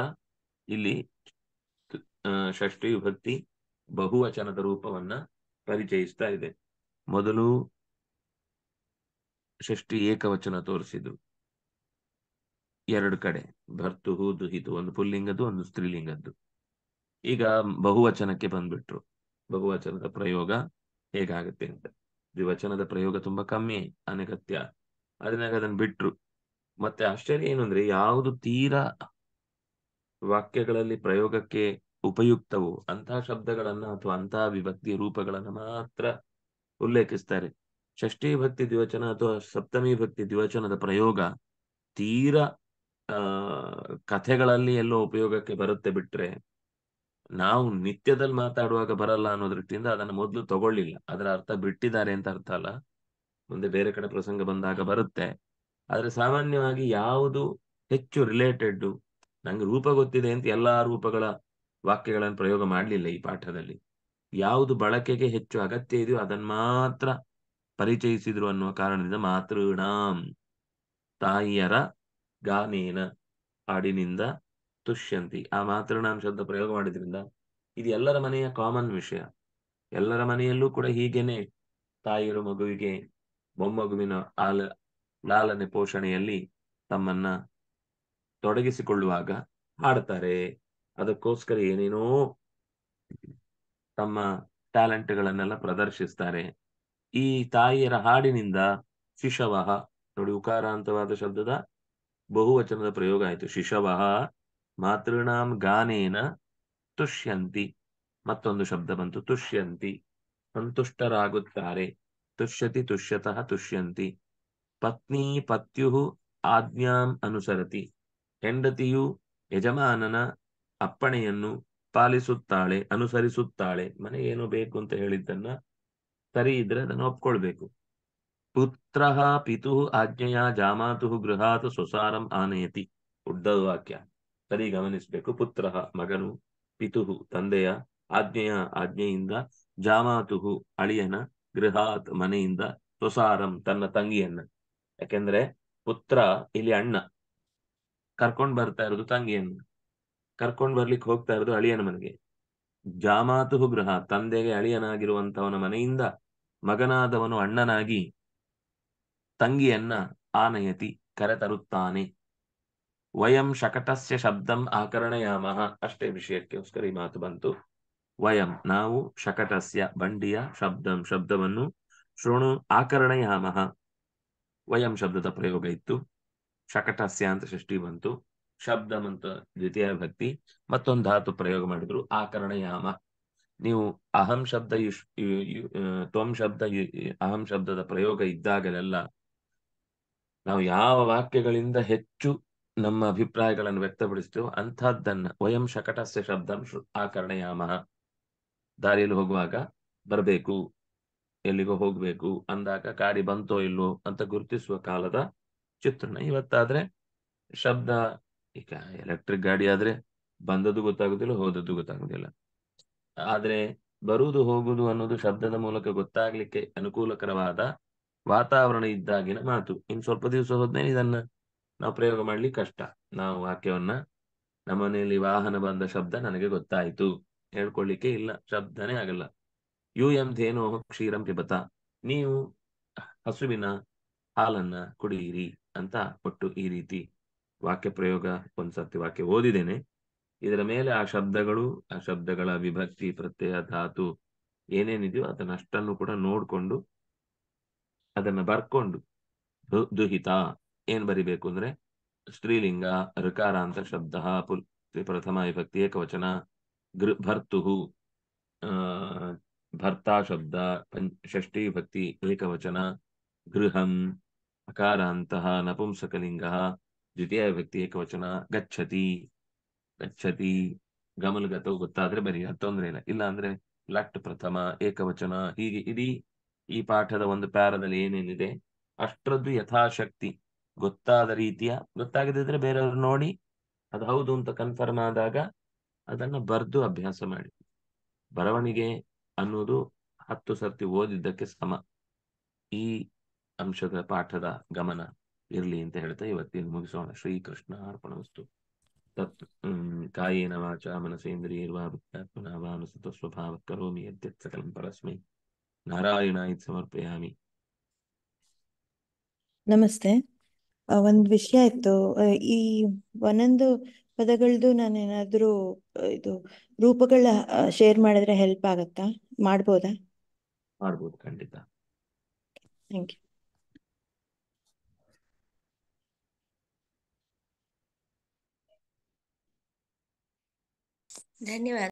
ಇಲ್ಲಿ ಷಷ್ಠಿ ವಿಭಕ್ತಿ ಬಹುವಚನದ ರೂಪವನ್ನ ಪರಿಚಯಿಸ್ತಾ ಇದೆ ಮೊದಲು ಷಷ್ಠಿ ಏಕವಚನ ತೋರಿಸಿದ್ರು ಎರಡು ಕಡೆ ಭರ್ತುಹು ದುಹಿತು ಒಂದು ಪುಲ್ಲಿಂಗದ್ದು ಒಂದು ಸ್ತ್ರೀಲಿಂಗದ್ದು ಈಗ ಬಹುವಚನಕ್ಕೆ ಬಂದ್ಬಿಟ್ರು ಬಹುವಚನದ ಪ್ರಯೋಗ ಹೇಗಾಗುತ್ತೆ ಅಂತ ದ್ವಿವಚನದ ಪ್ರಯೋಗ ತುಂಬಾ ಕಮ್ಮಿ ಅನಗತ್ಯ ಅದನ್ನಾಗ ಅದನ್ನ ಬಿಟ್ರು ಮತ್ತೆ ಆಶ್ಚರ್ಯ ಏನು ಅಂದ್ರೆ ಯಾವುದು ತೀರಾ ವಾಕ್ಯಗಳಲ್ಲಿ ಪ್ರಯೋಗಕ್ಕೆ ಉಪಯುಕ್ತವು ಅಂತಹ ಶಬ್ದಗಳನ್ನ ಅಥವಾ ಅಂತಹ ವಿಭಕ್ತಿ ರೂಪಗಳನ್ನ ಮಾತ್ರ ಉಲ್ಲೇಖಿಸ್ತಾರೆ ಷಷ್ಠಿ ಭಕ್ತಿ ದ್ವಿವಚನ ಅಥವಾ ಸಪ್ತಮಿ ಭಕ್ತಿ ದ್ವಿವಚನದ ಪ್ರಯೋಗ ತೀರ ಕಥೆಗಳಲ್ಲಿ ಎಲ್ಲೋ ಉಪಯೋಗಕ್ಕೆ ಬರುತ್ತೆ ಬಿಟ್ರೆ ನಾವು ನಿತ್ಯದಲ್ಲಿ ಮಾತಾಡುವಾಗ ಬರಲ್ಲ ಅನ್ನೋ ದೃಷ್ಟಿಯಿಂದ ಅದನ್ನು ಮೊದಲು ತಗೊಳ್ಳಿಲ್ಲ ಅದರ ಅರ್ಥ ಬಿಟ್ಟಿದ್ದಾರೆ ಅಂತ ಅರ್ಥ ಅಲ್ಲ ಮುಂದೆ ಬೇರೆ ಕಡೆ ಪ್ರಸಂಗ ಬಂದಾಗ ಬರುತ್ತೆ ಆದ್ರೆ ಸಾಮಾನ್ಯವಾಗಿ ಯಾವುದು ಹೆಚ್ಚು ರಿಲೇಟೆಡ್ ನಂಗೆ ರೂಪ ಗೊತ್ತಿದೆ ಅಂತ ಎಲ್ಲಾ ರೂಪಗಳ ವಾಕ್ಯಗಳನ್ನು ಪ್ರಯೋಗ ಮಾಡಲಿಲ್ಲ ಈ ಪಾಠದಲ್ಲಿ ಯಾವುದು ಬಳಕೆಗೆ ಹೆಚ್ಚು ಅಗತ್ಯ ಇದೆಯೋ ಅದನ್ನು ಮಾತ್ರ ಪರಿಚಯಿಸಿದ್ರು ಅನ್ನುವ ಕಾರಣದಿಂದ ಮಾತೃಣಾಂ ತಾಯಿಯರ ಗಾನೇನ ಹಾಡಿನಿಂದ ತುಷ್ಯಂತಿ ಆ ಮಾತೃಣಾಂ ಶಬ್ದ ಪ್ರಯೋಗ ಮಾಡಿದ್ರಿಂದ ಇದು ಎಲ್ಲರ ಮನೆಯ ಕಾಮನ್ ವಿಷಯ ಎಲ್ಲರ ಮನೆಯಲ್ಲೂ ಕೂಡ ಹೀಗೇನೆ ತಾಯಿಯರು ಮಗುವಿಗೆ ಮೊಮ್ಮಗುವಿನ ಆಲ ಲಾಲನೆ ಪೋಷಣೆಯಲ್ಲಿ ತಮ್ಮನ್ನ ತೊಡಗಿಸಿಕೊಳ್ಳುವಾಗ ಮಾಡ್ತಾರೆ ಅದಕ್ಕೋಸ್ಕರ ಏನೇನೋ ತಮ್ಮ ಟ್ಯಾಲೆಂಟ್ ಗಳನ್ನೆಲ್ಲ ಪ್ರದರ್ಶಿಸ್ತಾರೆ ಈ ತಾಯಿಯರ ಹಾಡಿನಿಂದ ಶಿಶವಹ ನೋಡಿ ಉಕಾರಾಂತವಾದ ಶಬ್ದದ ಬಹುವಚನದ ಪ್ರಯೋಗ ಆಯಿತು ಶಿಶವಹ ಮಾತೃಣಾಂ ಗಾನೇನ ತುಷ್ಯಂತಿ ಮತ್ತೊಂದು ಶಬ್ದ ಬಂತು ತುಷ್ಯಂತಿ ಸಂತುಷ್ಟರಾಗುತ್ತಾರೆ ತುಷ್ಯತಿ ತುಷ್ಯತಃ ತುಷ್ಯಂತಿ ಪತ್ನಿ ಪತ್ಯು ಆಜ್ಞಾಂ ಅನುಸರತಿ ಹೆಂಡತಿಯು ಯಜಮಾನನ ಅಪ್ಪಣೆಯನ್ನು ಪಾಲಿಸುತ್ತಾಳೆ ಅನುಸರಿಸುತ್ತಾಳೆ ಮನೆ ಏನು ಬೇಕು ಅಂತ ಹೇಳಿದ್ದನ್ನ ಸರಿ ಇದ್ರೆ ಅದನ್ನು ಒಪ್ಕೊಳ್ಬೇಕು ಪುತ್ರ ಪಿತು ಆಜ್ಞೆಯ ಜಾಮಾತು ಗೃಹಾತ್ ಸ್ವಸಾರಂ ಆನಯತಿ ಉಡ್ಡ ವಾಕ್ಯ ಸರಿ ಗಮನಿಸಬೇಕು ಪುತ್ರ ಮಗನು ಪಿತುಹು ತಂದೆಯ ಆಜ್ಞೆಯ ಆಜ್ಞೆಯಿಂದ ಜಾಮಾತುಹು ಅಳಿಯನ ಗೃಹಾತ್ ಮನೆಯಿಂದ ಸ್ವಸಾರಂ ತನ್ನ ತಂಗಿಯನ್ನ ಯಾಕೆಂದ್ರೆ ಪುತ್ರ ಇಲ್ಲಿ ಅಣ್ಣ ಕರ್ಕೊಂಡ್ ಬರ್ತಾ ಇರೋದು ತಂಗಿಯನ್ನ ಕರ್ಕೊಂಡು ಬರ್ಲಿಕ್ಕೆ ಹೋಗ್ತಾ ಇರೋದು ಅಳಿಯನ ಮನೆಗೆ ಜಾಮಾತುಹು ಗೃಹ ತಂದೆಗೆ ಅಳಿಯನಾಗಿರುವಂತವನ ಮನೆಯಿಂದ ಮಗನಾದವನು ಅಣ್ಣನಾಗಿ ತಂಗಿಯನ್ನ ಆನಯತಿ ಕರೆತರುತ್ತಾನೆ ವಯಂ ಶಕಟಸ್ಯ ಶಬ್ದಂ ಆಕರಣಯಾಮಹ ಅಷ್ಟೇ ವಿಷಯಕ್ಕೋಸ್ಕರ ಈ ಮಾತು ಬಂತು ವಯಂ ನಾವು ಶಕಟಸ್ಯ ಬಂಡಿಯ ಶಬ್ದಂ ಶಬ್ದವನ್ನು ಶೃಣು ಆಕರಣಯಾಮಹ ವಯಂ ಶಬ್ದದ ಪ್ರಯೋಗ ಇತ್ತು ಶಕಟಸ್ಯ ಅಂತ ಸೃಷ್ಟಿ ಬಂತು ಶಬ್ದ ದ್ವಿತೀಯ ಭಕ್ತಿ ಮತ್ತೊಂದು ಧಾತು ಪ್ರಯೋಗ ಮಾಡಿದ್ರು ಆಕರಣಯಾಮ ನೀವು ಅಹಂ ಶಬ್ದ ಯುಷ್ ತ್ವಂ ಶಬ್ದ ಅಹಂ ಶಬ್ದದ ಪ್ರಯೋಗ ಇದ್ದಾಗಲೆಲ್ಲ ನಾವು ಯಾವ ವಾಕ್ಯಗಳಿಂದ ಹೆಚ್ಚು ನಮ್ಮ ಅಭಿಪ್ರಾಯಗಳನ್ನು ವ್ಯಕ್ತಪಡಿಸ್ತೇವೋ ಅಂಥದ್ದನ್ನ ವಯಂ ಶಕಟಸ್ಯ ಶಬ್ದ ಆಕರಣಯಾಮ ದಾರಿಯಲ್ಲಿ ಹೋಗುವಾಗ ಬರಬೇಕು ಎಲ್ಲಿಗೋ ಹೋಗ್ಬೇಕು ಅಂದಾಗ ಕಾಡಿ ಬಂತೋ ಇಲ್ಲೋ ಅಂತ ಗುರುತಿಸುವ ಕಾಲದ ಚಿತ್ರಣ ಇವತ್ತಾದ್ರೆ ಶಬ್ದ ಈಗ ಎಲೆಕ್ಟ್ರಿಕ್ ಗಾಡಿ ಆದ್ರೆ ಬಂದದ್ದು ಗೊತ್ತಾಗುದಿಲ್ಲ ಹೋದದ್ದು ಗೊತ್ತಾಗುದಿಲ್ಲ ಆದ್ರೆ ಬರುವುದು ಹೋಗುದು ಅನ್ನೋದು ಶಬ್ದದ ಮೂಲಕ ಗೊತ್ತಾಗ್ಲಿಕ್ಕೆ ಅನುಕೂಲಕರವಾದ ವಾತಾವರಣ ಇದ್ದಾಗಿನ ಮಾತು ಇನ್ ಸ್ವಲ್ಪ ದಿವಸ ಹೋದ್ಮೇಲೆ ಇದನ್ನ ನಾವು ಪ್ರಯೋಗ ಮಾಡ್ಲಿಕ್ಕೆ ಕಷ್ಟ ನಾವು ವಾಕ್ಯವನ್ನ ನಮ್ಮ ಮನೆಯಲ್ಲಿ ವಾಹನ ಬಂದ ಶಬ್ದ ನನಗೆ ಗೊತ್ತಾಯ್ತು ಹೇಳ್ಕೊಳ್ಲಿಕ್ಕೆ ಇಲ್ಲ ಶಬ್ದನೇ ಆಗಲ್ಲ ಯು ಎಂ ಧೇನೋ ಕ್ಷೀರಂ ಪಿಬತ ನೀವು ಹಸುವಿನ ಹಾಲನ್ನ ಕುಡಿಯಿರಿ ಅಂತ ಕೊಟ್ಟು ಈ ರೀತಿ ವಾಕ್ಯ ಪ್ರಯೋಗ ಒಂದ್ಸರ್ತಿ ವಾಕ್ಯ ಓದಿದ್ದೇನೆ ಇದರ ಮೇಲೆ ಆ ಶಬ್ದಗಳು ಆ ಶಬ್ದಗಳ ವಿಭಕ್ತಿ ಪ್ರತ್ಯಯ ಧಾತು ಏನೇನಿದೆಯೋ ಅದನ್ನ ಅಷ್ಟನ್ನು ಕೂಡ ನೋಡಿಕೊಂಡು ಅದನ್ನ ಬರ್ಕೊಂಡು ದುಹಿತ ಏನ್ ಬರಿಬೇಕು ಅಂದ್ರೆ ಸ್ತ್ರೀಲಿಂಗ ಋಕಾರಾಂತ ಶಬ್ದ ಪುಲ್ ಪ್ರಥಮ ವಿಭಕ್ತಿ ಏಕವಚನ ಗೃ ಭರ್ತುಹು ಭರ್ತಾ ಶಬ್ದ ಷಷ್ಠಿ ವಿಭಕ್ತಿ ಏಕವಚನ ಗೃಹಂ ಅಕಾರಾಂತ ನಪುಂಸಕಲಿಂಗ ದ್ವಿತೀಯ ವ್ಯಕ್ತಿ ಏಕವಚನ ಗಚ್ಚತಿ ಗಚ್ಚತಿ ಗಮಲಗತವು ಗೊತ್ತಾದ್ರೆ ಬರೀ ತೊಂದ್ರೆ ಇಲ್ಲ ಇಲ್ಲ ಅಂದ್ರೆ ಲಟ್ ಪ್ರಥಮ ಏಕವಚನ ಹೀಗೆ ಇಡೀ ಈ ಪಾಠದ ಒಂದು ಪ್ಯಾರದಲ್ಲಿ ಏನೇನಿದೆ ಅಷ್ಟರದ್ದು ಯಥಾಶಕ್ತಿ ಗೊತ್ತಾದ ರೀತಿಯ ಗೊತ್ತಾಗದಿದ್ರೆ ಬೇರೆಯವ್ರು ನೋಡಿ ಅದು ಹೌದು ಅಂತ ಕನ್ಫರ್ಮ್ ಆದಾಗ ಅದನ್ನ ಬರೆದು ಅಭ್ಯಾಸ ಮಾಡಿ ಬರವಣಿಗೆ ಅನ್ನೋದು ಹತ್ತು ಸರ್ತಿ ಓದಿದ್ದಕ್ಕೆ ಸಮ ಈ ಅಂಶದ ಪಾಠದ ಗಮನ ಇರಲಿ ಅಂತ ಹೇಳ್ತಾ ಇವತ್ತಿನ ಮುಗಿಸೋಣ ಶ್ರೀಕೃಷ್ಣ ವಸ್ತು ತತ್ ಕಾಯೇನ ವಾಚ ಮನಸೇಂದ್ರಿಯರ್ವಾ ಬುದ್ಧಾತ್ಮನಾವಾನುಸತ ಸ್ವಭಾವತ್ ಕರೋಮಿ ಅತ್ಯತ್ ಸಕಲಂ ಪರಸ್ಮೈ ಇತ್ ಸಮರ್ಪಯಾಮಿ ನಮಸ್ತೆ ಒಂದ್ ವಿಷಯ ಇತ್ತು ಈ ಒಂದೊಂದು ಪದಗಳದ್ದು ನಾನೇನಾದ್ರೂ ಇದು ರೂಪಗಳ ಶೇರ್ ಮಾಡಿದ್ರೆ ಹೆಲ್ಪ್ ಆಗತ್ತಾ ಮಾಡ್ಬೋದಾ ಮಾಡ್ಬೋದು ಖಂಡಿತ ಥ್ಯಾಂಕ್ ಯು 你看另外。